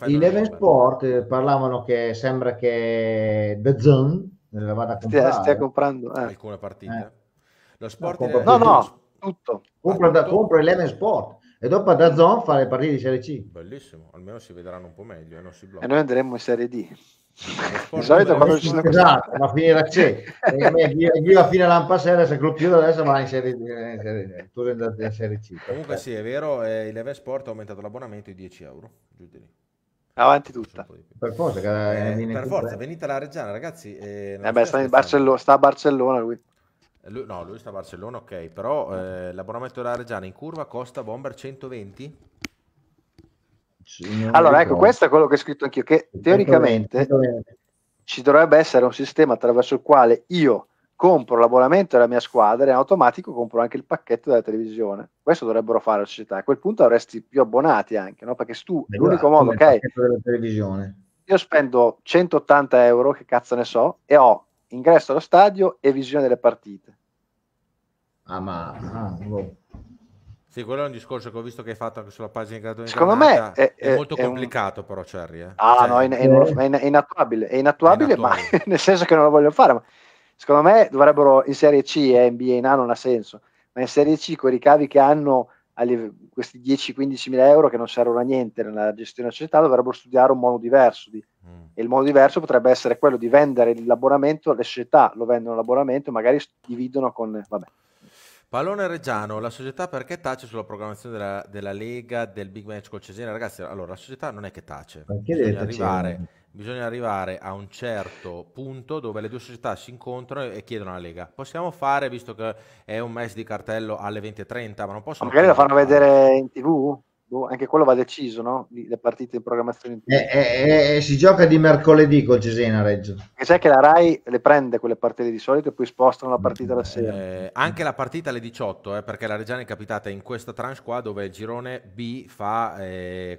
I Leven Sport parlavano che sembra che The Zone la vada a comprare. Stia, stia comprando eh. alcune partite. Eh. Lo sport no, no, no, tutto. Compra, da, tutto. compra Eleven Sport e dopo da Zone fa le partite di Serie C. Bellissimo, almeno si vedranno un po' meglio e eh, non si E noi andremo in Serie D di solito quando ci sono esatto, ma finirà c'è arriva fino all'ampa serie se gruppo adesso va in serie D eh, tu sei andato in serie C comunque sì è vero eh, il Sport ha aumentato l'abbonamento di 10 euro giù di lì avanti tutta per forza, che eh, per forza eh. venite alla Reggiana ragazzi eh, eh beh, sta, Barcellona, sta, a Barcellona lui. lui no lui sta a Barcellona ok però eh, l'abbonamento della Reggiana in curva costa bomber 120 allora, ecco, questo è quello che ho scritto anch'io, che ecco, teoricamente ci dovrebbe essere un sistema attraverso il quale io compro l'abbonamento della mia squadra e in automatico compro anche il pacchetto della televisione. Questo dovrebbero fare la società. A quel punto avresti più abbonati anche, no? Perché se tu, Beh, esatto, l'unico modo che hai... Io spendo 180 euro, che cazzo ne so, e ho ingresso allo stadio e visione delle partite. Ah, ma... Ah, boh. Sì, quello è un discorso che ho visto che hai fatto anche sulla pagina di Gradoni. Secondo me è, è, è molto è complicato, un... però, Cerri. Eh. Ah, cioè, no, è, inattuabile. È inattuabile, ma nel senso che non lo voglio fare. Ma secondo me dovrebbero in Serie C e eh, NBA in A non ha senso, ma in Serie C con i ricavi che hanno questi 10-15 mila euro che non servono a niente nella gestione della società dovrebbero studiare un modo diverso di, mm. e il modo diverso potrebbe essere quello di vendere l'abbonamento le società lo vendono l'abbonamento magari dividono con vabbè Pallone Reggiano, la società perché tace sulla programmazione della, della Lega del Big Match col Cesena? Ragazzi, allora la società non è che tace, bisogna cioè? arrivare, bisogna arrivare, a un certo punto dove le due società si incontrano e chiedono alla Lega. Possiamo fare, visto che è un match di cartello alle 20.30, ma non possono... Ma magari la fanno vedere in tv? boh, anche quello va deciso, no? Le partite in programmazione. Eh, eh, eh, eh, si gioca di mercoledì col Cesena Reggio. E sai che la Rai le prende quelle partite di solito e poi spostano la mm, partita la sera. Eh, anche la partita alle 18, eh, perché la Reggiana è capitata in questa tranche qua dove il girone B fa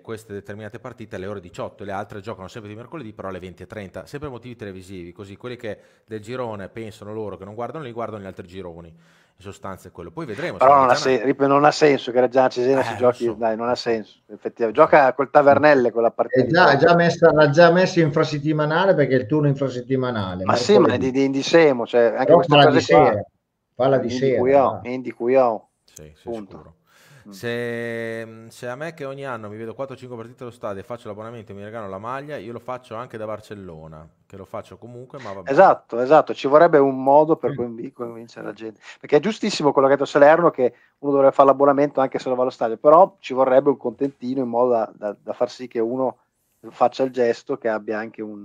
queste determinate partite alle ore 18, le altre giocano sempre di mercoledì però alle 20.30, sempre motivi televisivi, così quelli che del girone pensano loro che non guardano li guardano gli altri gironi in sostanza è quello. Poi vedremo. Però non, ha sen- non ha, senso che Reggiana Cesena eh, si giochi, non so. dai, non ha senso. Effettivamente, gioca col Tavernelle quella eh, partita. Eh già, già messa, l'ha già messa infrasettimanale perché è il turno infrasettimanale. Ma sì, ma è di, di, di Semo, cioè, anche Però questa cosa di sera. Palla di Indy sera. Cuiao, eh. Indy Cuiao. Sì, sì, Punto. sicuro. Mm. Se, mm, se, a me che ogni anno mi vedo 4-5 partite allo stadio e faccio l'abbonamento e mi regalano la maglia, io lo faccio anche da Barcellona, che lo faccio comunque, ma vabbè. Esatto, esatto, ci vorrebbe un modo per mm. convincere la gente, perché è giustissimo quello che ha detto Salerno che uno dovrebbe fare l'abbonamento anche se lo va allo stadio, però ci vorrebbe un contentino in modo da, da, da far sì che uno faccia il gesto che abbia anche un,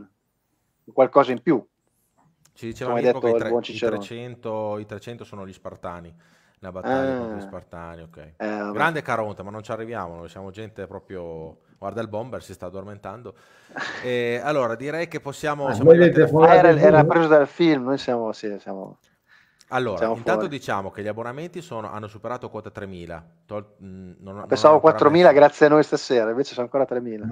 un qualcosa in più. Ci diceva Come che i, tre, i, 300, i 300 sono gli spartani. La battaglia ah, contro gli eh. Spartani, ok. Eh, Grande Caronte, ma non ci arriviamo, noi siamo gente proprio... Guarda il bomber, si sta addormentando. E, allora, direi che possiamo... Ah, era, era, preso dal film, noi siamo... Sì, siamo... Allora, Siamo intanto fuori. diciamo che gli abbonamenti sono, hanno superato quota 3.000. Tol- mm, non, Pensavo non 4.000 grazie a noi stasera, invece sono ancora 3.000.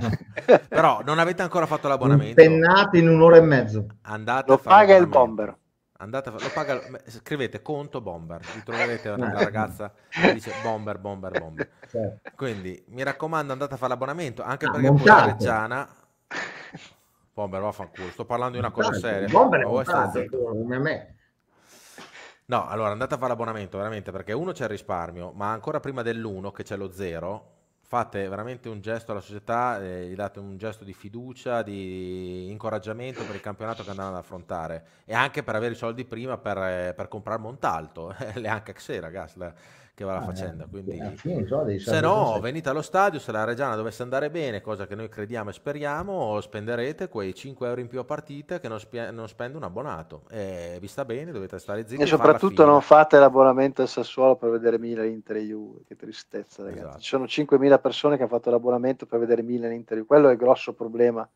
No. Però non avete ancora fatto l'abbonamento. Pennate in un'ora e mezzo. Andate Lo paga il bomber. Andate, lo paga, scrivete conto bomber, vi troverete una eh. ragazza che dice bomber, bomber, bomber. Certo. Quindi mi raccomando andate a fare l'abbonamento, anche ah, perché montate. pure Reggiana... Bomber, vaffanculo, sto parlando di una cosa seria. Bomber è oh, montato, come me. No, allora andate a fare l'abbonamento veramente perché uno c'è il risparmio, ma ancora prima dell'1 che c'è lo 0, fate veramente un gesto alla società, eh, gli date un gesto di fiducia, di incoraggiamento per il campionato che andranno ad affrontare e anche per avere i soldi prima per, eh, per comprare Montalto, eh, le anche a sé ragazzi. La, che va la eh, faccenda. Quindi, se no, venite allo stadio, se la Reggiana dovesse andare bene, cosa che noi crediamo e speriamo, spenderete quei 5 euro in più a partita che non, sp- non spende un abbonato. E vi sta bene, dovete stare zitti. E, soprattutto non fate l'abbonamento al Sassuolo per vedere Milan Inter Juve, che tristezza ragazzi. Esatto. Ci sono 5.000 persone che hanno fatto l'abbonamento per vedere Milan Inter Juve, quello è il grosso problema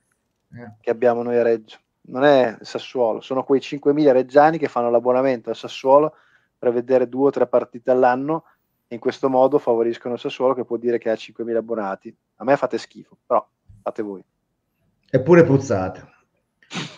eh. che abbiamo noi a Reggio. Non è Sassuolo, sono quei 5.000 reggiani che fanno l'abbonamento al Sassuolo prevedere due o tre partite all'anno e in questo modo favoriscono il Sassuolo che può dire che ha 5.000 abbonati. A me fate schifo, però fate voi. Eppure puzzate.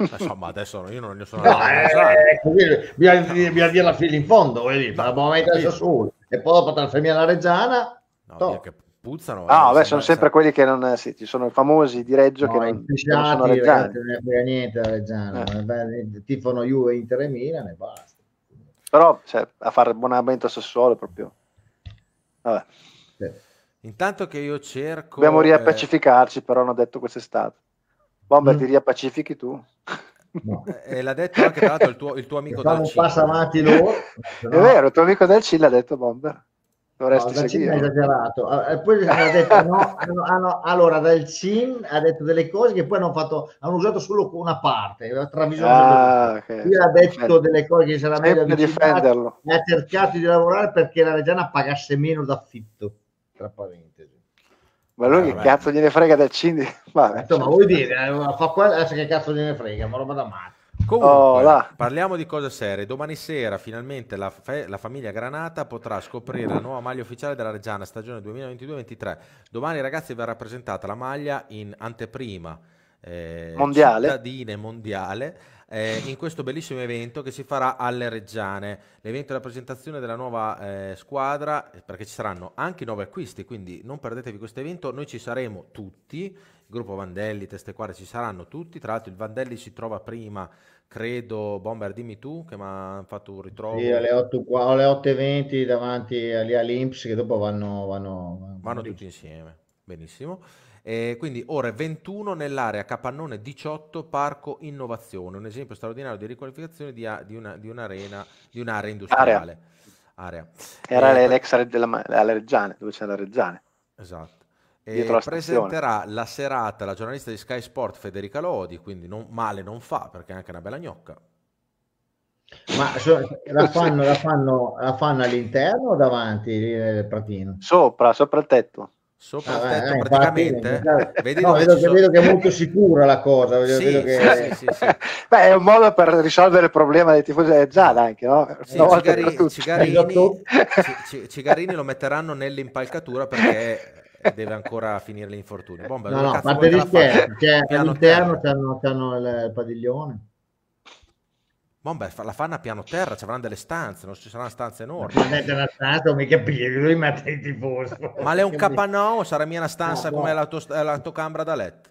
Eh, insomma, adesso io non ne sono no, eh, eh bisogna, bisogna dirla in fondo, dire, no, l'abbiamo mai e poi dopo trasfermiamo la Reggiana. No, che puzzano. Ah, vabbè, sono sempre quelli che non sì, ci sono i famosi di Reggio no, che non, non sono reggiani. Non frega niente la Reggiana, eh. tifono Juve, Inter e Milan e basta. Però cioè, a fare abbonamento a Sassuolo proprio... Vabbè. Sì. Intanto che io cerco... Dobbiamo eh, riappacificarci, eh... però hanno detto quest'estate. Bomber, mm. ti riappacifichi tu? No. E eh, eh, l'ha detto anche tra l'altro il tuo, il tuo amico Facciamo del Cile. Passo avanti È vero, il tuo amico del Cile ha detto Bomber dovresti no, da seguire. esagerato. Eh, eh, poi hanno detto no, hanno, hanno, ah, allora dal CIN ha detto delle cose che poi hanno fatto, hanno usato solo una parte, ah, okay. Lui ha detto Perfetto. delle cose che sarà meglio difenderlo. E ha cercato di lavorare perché la Reggiana pagasse meno d'affitto, tra parentesi. Ma lui allora, che cazzo gliene frega del CIN? Vabbè. Insomma, vuol dire, eh, fa qua, adesso che cazzo gliene frega, ma roba da male. Comunque, oh, parliamo di cose serie. Domani sera finalmente la, fe- la, famiglia Granata potrà scoprire la nuova maglia ufficiale della Reggiana stagione 2022-23. Domani ragazzi verrà presentata la maglia in anteprima eh, mondiale. cittadine mondiale eh, in questo bellissimo evento che si farà alle Reggiane. L'evento della presentazione della nuova eh, squadra perché ci saranno anche nuovi acquisti, quindi non perdetevi questo evento, noi ci saremo tutti, il gruppo Vandelli, Teste Quadre ci saranno tutti, tra l'altro il Vandelli si trova prima credo, Bomber, dimmi tu che mi ha fatto un ritrovo. Sì, alle 8, e 20 davanti lì all'Inps che dopo vanno... Vanno, vanno, vanno tutti insieme, benissimo. E quindi ore 21 nell'area Capannone 18 Parco Innovazione, un esempio straordinario di riqualificazione di, di, una, di, un'arena, di un'area industriale. Area. Area. Era eh, l'ex della, della Reggiane, dove c'è la Reggiane. Esatto e presenterà la serata la giornalista di Sky Sport Federica Lodi, quindi non, male non fa perché è anche una bella gnocca. Ma cioè, la, fanno, la, fanno, la, fanno, all'interno o davanti nel eh, pratino? Sopra, sopra il tetto. Sopra ah, il tetto, eh, praticamente. Infatti, eh, vedi no, vedo, che, vedo, che, è molto sicura la cosa. Vedo, sì, vedo che... sì, sì, Beh, è un modo per risolvere il problema dei tifosi del Zala anche, no? Cigari, cigarini, esatto. cigarini, lo metteranno nell'impalcatura perché deve ancora finire l'infortunio. Bomba, no, no, parte di scherzo, cioè, all'interno c'hanno, c'hanno il, padiglione. Bomba, la fanno a piano terra, ci avranno delle stanze, non ci saranno stanze enormi. Ma mette una stanza, oh, mi pigliare, lui mette il tifoso. Ma lei è un capannò, sarà mia una stanza no, come no. la, tua, cambra da letto.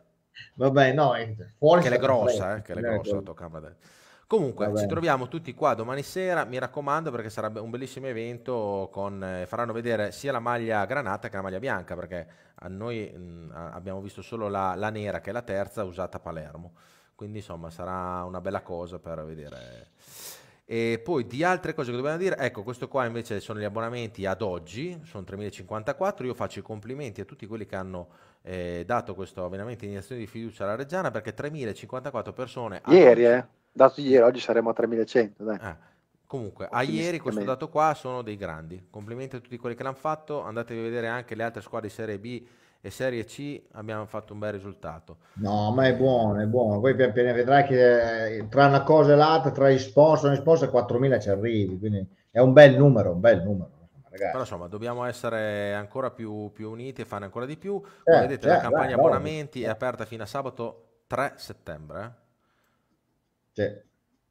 Vabbè, no, fuori. Che eh, è grossa, eh, che è grossa la tua cambra da letto. Comunque, ci troviamo tutti qua domani sera, mi raccomando, perché sarebbe un bellissimo evento, con, eh, faranno vedere sia la maglia granata che la maglia bianca, perché a noi mh, mm, abbiamo visto solo la, la, nera, che è la terza, usata a Palermo. Quindi, insomma, sarà una bella cosa per vedere. E poi di altre cose che dobbiamo dire, ecco, questo qua invece sono gli abbonamenti ad oggi, sono 3054, io faccio i complimenti a tutti quelli che hanno eh, dato questo abbonamento di iniezione di fiducia alla Reggiana, perché 3054 persone... Ieri, oggi, eh? Dato ieri, oggi saremo a 3100. Dai. Eh. Comunque, a ieri questo dato qua sono dei grandi. Complimenti a tutti quelli che l'hanno fatto. Andatevi a vedere anche le altre squadre di Serie B e Serie C. Abbiamo fatto un bel risultato. No, ma è buono, è buono. Poi pian piano vedrai che eh, tra una cosa e l'altra, tra gli sponsor e gli sponsor, 4.000 ci arrivi. Quindi è un bel numero, un bel numero. Ragazzi. Però insomma, dobbiamo essere ancora più, più uniti e fare ancora di più. Eh, vedete, eh, la cioè, campagna eh, abbonamenti è aperta fino a sabato 3 settembre. Eh. Cioè,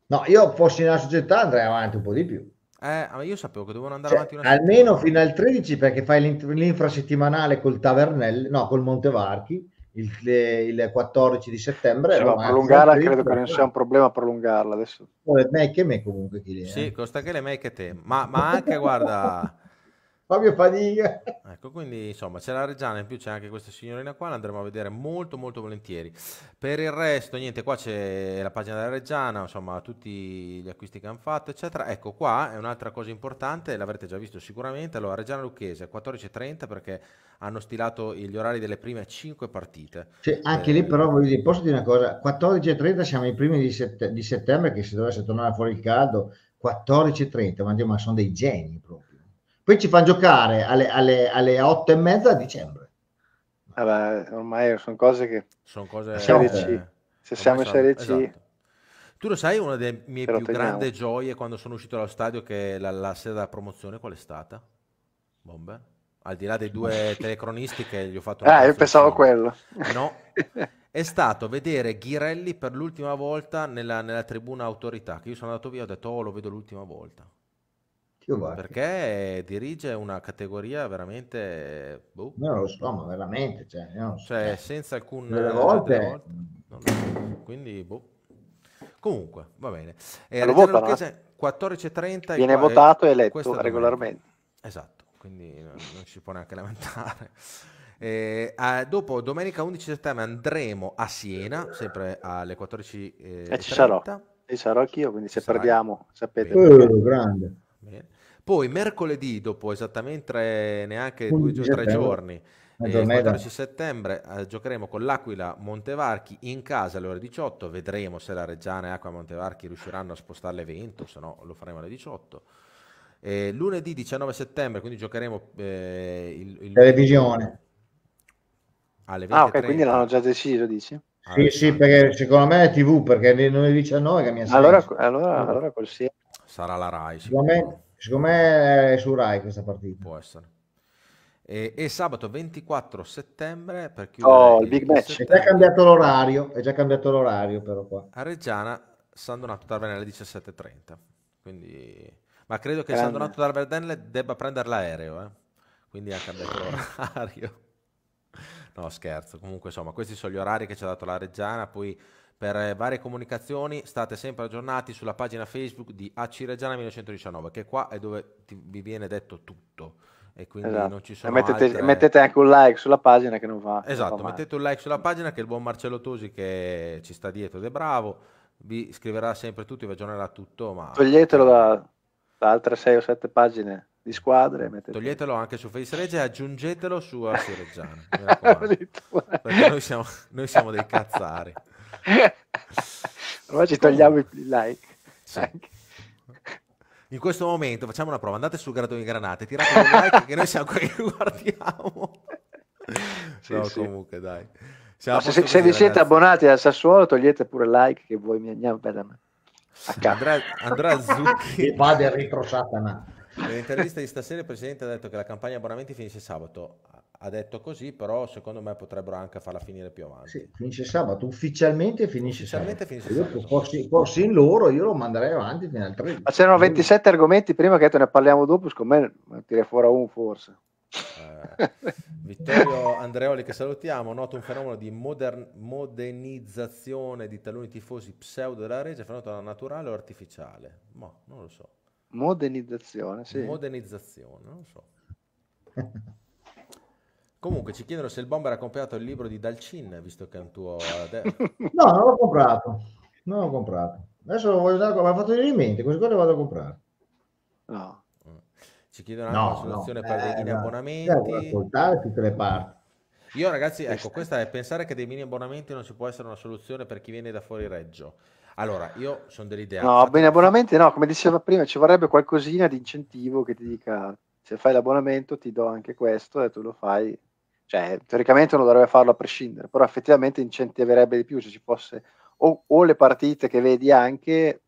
no, io fossi nella società andrei avanti un po' di più. Eh, ma io sapevo che dovevano andare cioè, avanti almeno fino al 13 perché fai l'infrasettimanale col Tavernelli, no, col Montevarchi il, il 14 di settembre. Sì, cioè, Roma, prolungarla credo che non sia un problema prolungarla adesso. Oh, le make e me comunque chi le, Sì, costa che le make e te, ma, ma anche guarda Fabio Fadiga. Ecco, quindi insomma c'è la Reggiana, in più c'è anche questa signorina qua, andremo a vedere molto molto volentieri. Per il resto, niente, qua c'è la pagina della Reggiana, insomma tutti gli acquisti che hanno fatto, eccetera. Ecco, qua è un'altra cosa importante, l'avrete già visto sicuramente, allora Reggiana Lucchese 14.30 perché hanno stilato gli orari delle prime 5 partite. Cioè, anche eh, lì però voglio dire, posso dire una cosa, 14.30 siamo i primi di, sett- di settembre che se dovesse tornare fuori il caldo, 14.30, ma andiamo, ma sono dei geni proprio. Poi ci fanno giocare alle, alle, alle 8 e mezza a dicembre. Vabbè, ormai sono cose che... Sono cose... Serie C. Se siamo in Serie C... Esatto. Tu lo sai, una delle mie più grandi gioie quando sono uscito dallo stadio, che la, la sera della promozione, qual è stata? Bomber? Al di là dei due telecronisti che gli ho fatto... Ah, io pensavo quello. No, è stato vedere Ghirelli per l'ultima volta nella, nella tribuna autorità, che io sono andato via e ho detto, oh, lo vedo l'ultima volta. Dio Perché dirige una categoria veramente... Boh. non lo so, ma veramente, cioè, so. cioè senza alcun... Delle volte... Delle volte. So. Quindi, boh. Comunque, va bene. Eh, lo votano, Lucchese, 14.30... Eh. Viene qua, votato e eh, eletto regolarmente. Esatto, quindi non, non si può neanche lamentare. Eh, eh, dopo domenica 11 settembre andremo a Siena, sempre alle 14.30. Eh, e ci sarò, ci sarò anch'io, quindi se Sarai. perdiamo sapete. Oh, grande. Bene. Poi mercoledì, dopo esattamente neanche due o tre giorni, eh, eh, il 14 settembre eh, giocheremo con l'Aquila Montevarchi in casa alle ore 18. Vedremo se la Reggiana e Acqua Montevarchi riusciranno a spostare l'evento, se no lo faremo alle 18. Eh, lunedì 19 settembre, quindi giocheremo eh, il, il televisione alle 20. Ah, ok, 30. quindi l'hanno già deciso, dici? Sì, sì, perché secondo me è TV perché è 19 che mi ha allora, allora, allora col sì. Sarà la Rai. Secondo me, è su Rai questa partita. Può essere. E, e sabato 24 settembre per chiudere oh, il big match. È già cambiato l'orario, è già cambiato l'orario però qua. A Reggiana San Donato Tarvene alle 17.30. Quindi... Ma credo che Grande. San Donato Tarvene debba prendere l'aereo, eh? quindi ha cambiato l'orario. No, scherzo. Comunque, insomma, questi sono gli orari che ci ha dato la Reggiana. Poi per eh, varie comunicazioni state sempre aggiornati sulla pagina Facebook di AC Reggiana 1919, che qua è dove ti, vi viene detto tutto. E quindi esatto. non ci sono e mettete, altre... mettete anche un like sulla pagina che non va. Esatto, non va mettete un like sulla pagina che il buon Marcello Tosi che ci sta dietro ed è bravo, vi scriverà sempre tutto, vi aggiornerà tutto. Ma... Toglietelo da, da altre 6 o 7 pagine di squadre. Mettete... Toglietelo anche su Face Reggia e aggiungetelo su Assi Reggiana perché noi siamo, noi siamo dei cazzari. Ormai ci togliamo i like. Sì. In questo momento facciamo una prova, andate sul grado di granate, tirate un like che noi siamo qui che guardiamo. Sì, no, sì. comunque dai. No, se, se, se vi siete abbonati al Sassuolo togliete pure like che voi mi andiamo per me. Andrea, Andrea Zucchi vada retro satana. Nell'intervista di stasera il presidente ha detto che la campagna abbonamenti finisce sabato ha detto così, però secondo me potrebbero anche farla finire più avanti. Sì, finisce sabato, ufficialmente finisce ufficialmente sabato. Finisce sabato. Fossi, fossi, in loro, io lo manderei avanti fino al 30. Ma c'erano 27 argomenti prima che te ne parliamo dopo, secondo me tira fuori un forse. Eh, Vittorio Andreoli che salutiamo, noto un fenomeno di modern, modernizzazione di taluni tifosi pseudo della Regia, fenomeno naturale o artificiale? Ma non lo so. Modernizzazione, sì. Modernizzazione, non lo so. Comunque ci chiedono se il bomber ha comprato il libro di Dalcin, visto che è un tuo... no, non l'ho comprato. Non l'ho comprato. Adesso lo voglio dare, ma ha fatto venire in mente, così cosa vado a comprare. No. Mm. Ci chiedono no, anche una soluzione no. per eh, mini abbonamenti. ascoltare tutte le parti. Io ragazzi, ecco, questa è pensare che dei mini abbonamenti non ci può essere una soluzione per chi viene da fuori Reggio. Allora, io sono dell'idea. No, bene abbonamenti no, come diceva prima, ci vorrebbe qualcosina di incentivo che ti dica se fai l'abbonamento ti do anche questo e tu lo fai cioè, teoricamente uno dovrebbe farlo a prescindere, però effettivamente incentiverebbe di più se ci fosse o, o le partite che vedi anche,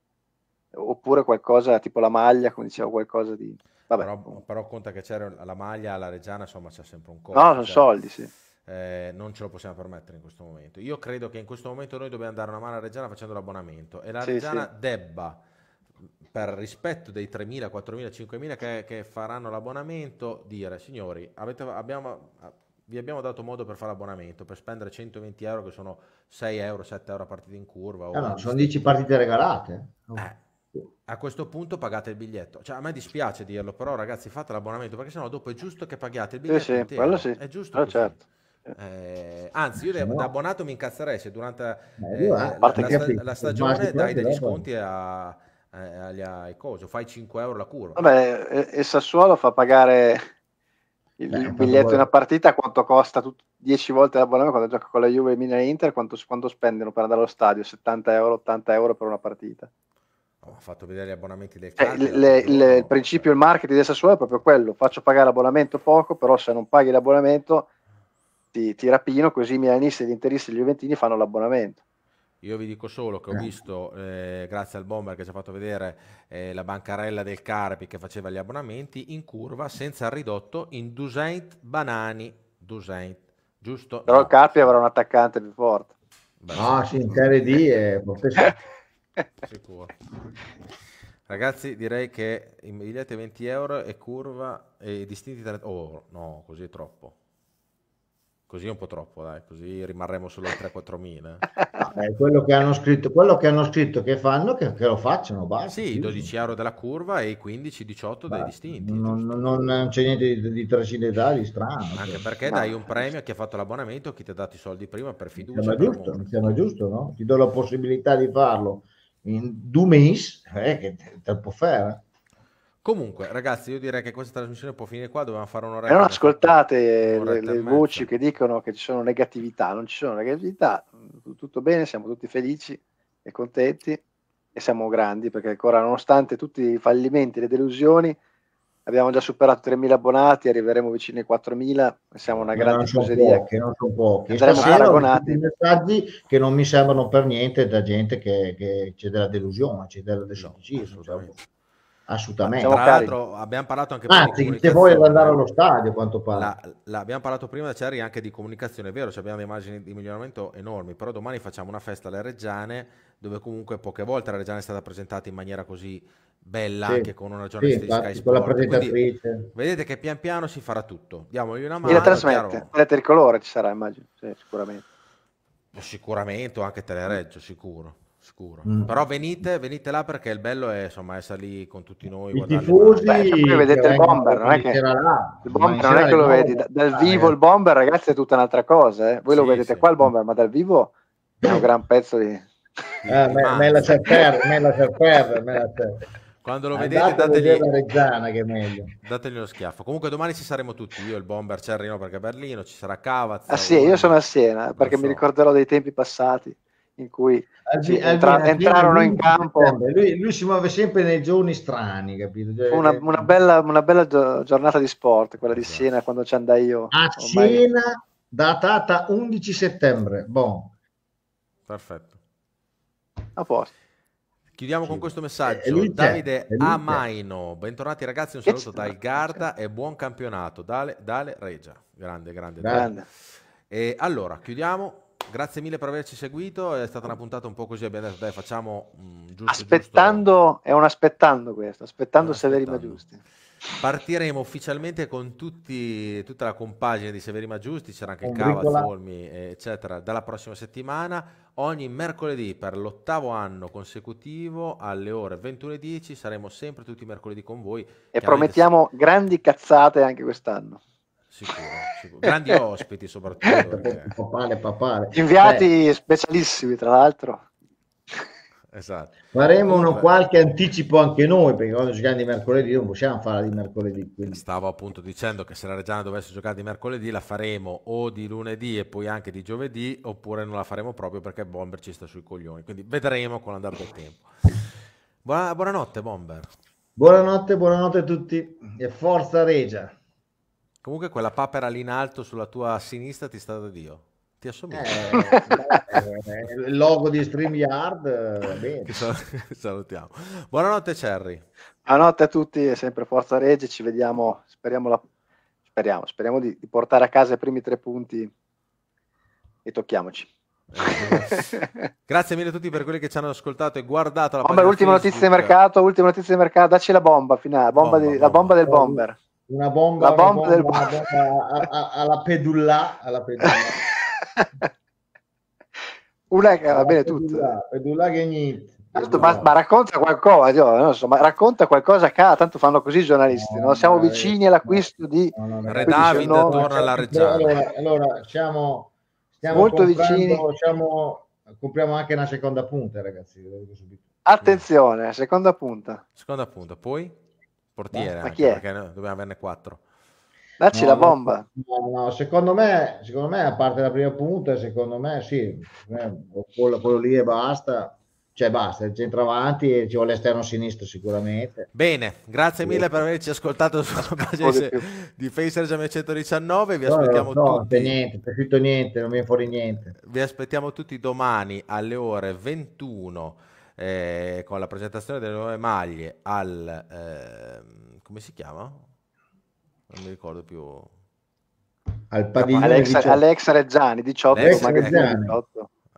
oppure qualcosa tipo la maglia, come dicevo, qualcosa di... Vabbè. Però, però conta che c'era la maglia, la Reggiana, insomma c'è sempre un costo. No, sono cioè... soldi, sì. Eh, non ce lo possiamo permettere in questo momento. Io credo che in questo momento noi dobbiamo dare una mano alla Reggiana facendo l'abbonamento e la sì, Reggiana sì. debba, per rispetto dei 3.000, 4.000, 5.000 che, che faranno l'abbonamento, dire signori, avete, abbiamo, vi abbiamo dato modo per fare l'abbonamento, per spendere 120 euro che sono 6 euro, 7 euro a partita in curva. Eh no, sono 10 partite regalate. Eh, a questo punto pagate il biglietto. Cioè, a me dispiace dirlo, però ragazzi fate l'abbonamento perché sennò dopo è giusto che pagate il biglietto. Sì, sì, sì. È giusto. Ah, certo. Eh, anzi, io no. da abbonato mi incazzerei se durante eh, eh la, la, la, stagione dai degli sconti a, eh, a, agli, ai fai 5 euro la curva. Vabbè, e, e Sassuolo fa pagare il Beh, biglietto di una partita quanto costa 10 volte l'abbonamento quando gioca con la Juve, Milan e Inter quanto, quanto spendono per andare allo stadio 70 euro 80 euro per una partita ho oh, fatto vedere gli abbonamenti del cioè, calcio. il principio, il marketing di Sassuolo è proprio quello, faccio pagare l'abbonamento poco, però se non paghi l'abbonamento ti, ti rapino, così i milanisti, gli interisti e gli juventini fanno l'abbonamento. Io vi dico solo che ho eh. visto, eh, grazie al bomber che ci ha fatto vedere eh, la bancarella del Carpi che faceva gli abbonamenti, in curva senza ridotto in 200 banani. 200, giusto? Però no. Carpi avrà un attaccante più forte. no, no, sì, in serie D è sicuro. Ragazzi, direi che immediate 20 euro e curva e distinti 30. Oh, no, così è troppo. Così è un po' troppo, dai, così rimarremo solo a 3-4 mila. Eh, quello, che hanno scritto, quello che hanno scritto che fanno, che, che lo facciano, basta. Sì, 12 euro della curva e i 15-18 dei distinti. Non, non, non, c'è niente di, di trascendentale, di strano. Anche cioè. perché ma... dai un premio a chi ha fatto l'abbonamento, a chi ti ha dato i soldi prima per fiducia. Ma giusto, mi sembra giusto, no? Ti do la possibilità di farlo in due mesi, eh, che te, te può Comunque, ragazzi, io direi che questa trasmissione può finire qua. Dovevamo fare un'ora. E eh, non ascoltate le, le voci che dicono che ci sono negatività. Non ci sono negatività, tutto bene, siamo tutti felici e contenti e siamo grandi perché ancora, nonostante tutti i fallimenti, le delusioni, abbiamo già superato 3.000 abbonati, arriveremo vicino ai 4.000, siamo una grande non scuseria. Pochi, non sono pochi. Andremo paragonati. messaggi che non mi servono per niente da gente che, che c'è della delusione, c'è della delusione. No, assolutamente. Tra l'altro abbiamo parlato anche prima Anzi, se vuoi andare allo stadio, quanto pare. La, abbiamo parlato prima da Cerri anche di comunicazione, è vero, cioè abbiamo immagini di miglioramento enormi, però domani facciamo una festa alle Reggiane, dove comunque poche volte la Reggiane è stata presentata in maniera così bella sì, anche con una giornalista sì, di Sky Sport. Quindi, vedete che pian piano si farà tutto. Diamogli una mano. E la trasmette, la tricolore ci sarà, immagino, sì, sicuramente. Sicuramente, o anche Telereggio, sicuro scuro. Mm. Però venite, venite là perché il bello è insomma essere lì con tutti noi. I tifosi, Beh, cioè, vedete il bomber, non è che, là, il bomber non è che lo bomber. vedi dal vivo. Il bomber, ragazzi, è tutta un'altra cosa. Eh. Voi sì, lo vedete sì. qua il bomber, ma dal vivo è un gran pezzo di. Eh, me, la c'è per, me Quando lo eh, vedete, dategli... Reggiana, dategli uno schiaffo. Comunque, domani ci saremo tutti. Io, il bomber, c'è Rino perché a Berlino, ci sarà Cavaz. Ah, sì, io sono a Siena perché so. mi ricorderò dei tempi passati in cui Albi, entra- Albi, entrarono Albi, in campo. Lui, lui, si muove sempre nei giorni strani, capito? Cioè, una, eh, una, bella, una, bella, giornata di sport, quella di esatto. Siena, quando ci andai io. A ormai. Siena, datata 11 settembre. Bon. Perfetto. A posto. Chiudiamo con questo messaggio. Davide Amaino, bentornati ragazzi, un saluto dal Garda e buon campionato. Dale, dale Regia. Grande, grande. grande. E allora, chiudiamo Grazie mille per averci seguito, è stata una puntata un po' così, abbiamo detto dai facciamo mh, mm, giusto. Aspettando, giusto... è un aspettando questo, aspettando Severi Ma Partiremo ufficialmente con tutti, tutta la compagine di Severi Ma c'era anche Cava, Folmi, eccetera, dalla prossima settimana. Ogni mercoledì per l'ottavo anno consecutivo alle ore 21.10 saremo sempre tutti i mercoledì con voi. E promettiamo grandi cazzate anche quest'anno. Sicuro, sicuro, grandi ospiti soprattutto. Perché... Papale, papale. Inviati Beh. specialissimi, tra l'altro. Esatto. Faremo uno qualche anticipo anche noi, perché quando giochiamo di mercoledì non possiamo fare di mercoledì. Quindi. Stavo appunto dicendo che se la Reggiana dovesse giocare di mercoledì la faremo o di lunedì e poi anche di giovedì, oppure non la faremo proprio perché Bomber ci sta sui coglioni. Quindi vedremo con l'andare del tempo. Buona, buonanotte Bomber. Buonanotte, buonanotte a tutti e forza Regia. Comunque quella papera lì in alto sulla tua sinistra ti sta da Dio. Ti assomiglia. Eh, il logo di StreamYard. Eh, salutiamo. Buonanotte Cerri. Buonanotte a tutti è sempre Forza Regge, Ci vediamo, speriamo, la... speriamo, speriamo di, di portare a casa i primi tre punti e tocchiamoci. Eh, grazie mille a tutti per quelli che ci hanno ascoltato e guardato la bomba, l'ultima notizia di mercato, ultima notizia di mercato, dacci la bomba finale, bomba bomba, di, la bomba del bomber una bomba, la bomba, bomba, bomba del... a, a, alla pedulla, alla pedulla. una che va bene tutta. Pedulla che niente. Tanto, ma, ma, racconta qualcosa, io, non so, ma racconta qualcosa cara, tanto fanno così i giornalisti, no, no? siamo no, eh, vicini all'acquisto di no, no, Re Davide torna alla Reggiana. Allora, allora siamo, stiamo molto vicini. Siamo, compriamo anche una seconda punta, ragazzi. Attenzione, seconda punta. Seconda punta, poi? portiere. Ma, chi è? Perché no, dobbiamo averne quattro. Dacci no, la bomba. No, no, secondo me, secondo me, a parte la prima punta, secondo me sì, quello, quello lì e basta. Cioè basta, il avanti e ci vuole l'esterno sinistro sicuramente. Bene, grazie sì. mille per averci ascoltato sulla pagina di Facer 119, vi aspettiamo no, no, tutti. niente, niente, non viene fuori niente. Vi aspettiamo tutti domani alle ore 21 eh, con la presentazione delle nuove maglie al... Eh, come si chiama? Non mi ricordo più. Al padiglione Alex, 18. Alex Reggiani, 18. Alex Reggiani.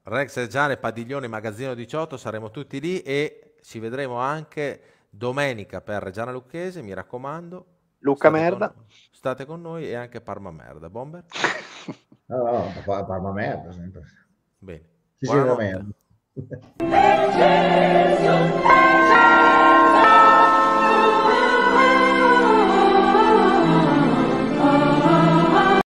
Reggiani, padiglione magazzino 18, saremo tutti lì e ci vedremo anche domenica per Reggiana Lucchese, mi raccomando. Luca state Merda. Con, state con noi e anche Parma Merda. Bomber? No, no, Parma Merda sempre. Bene. Ci Buonanotte. Jesus, Jesus.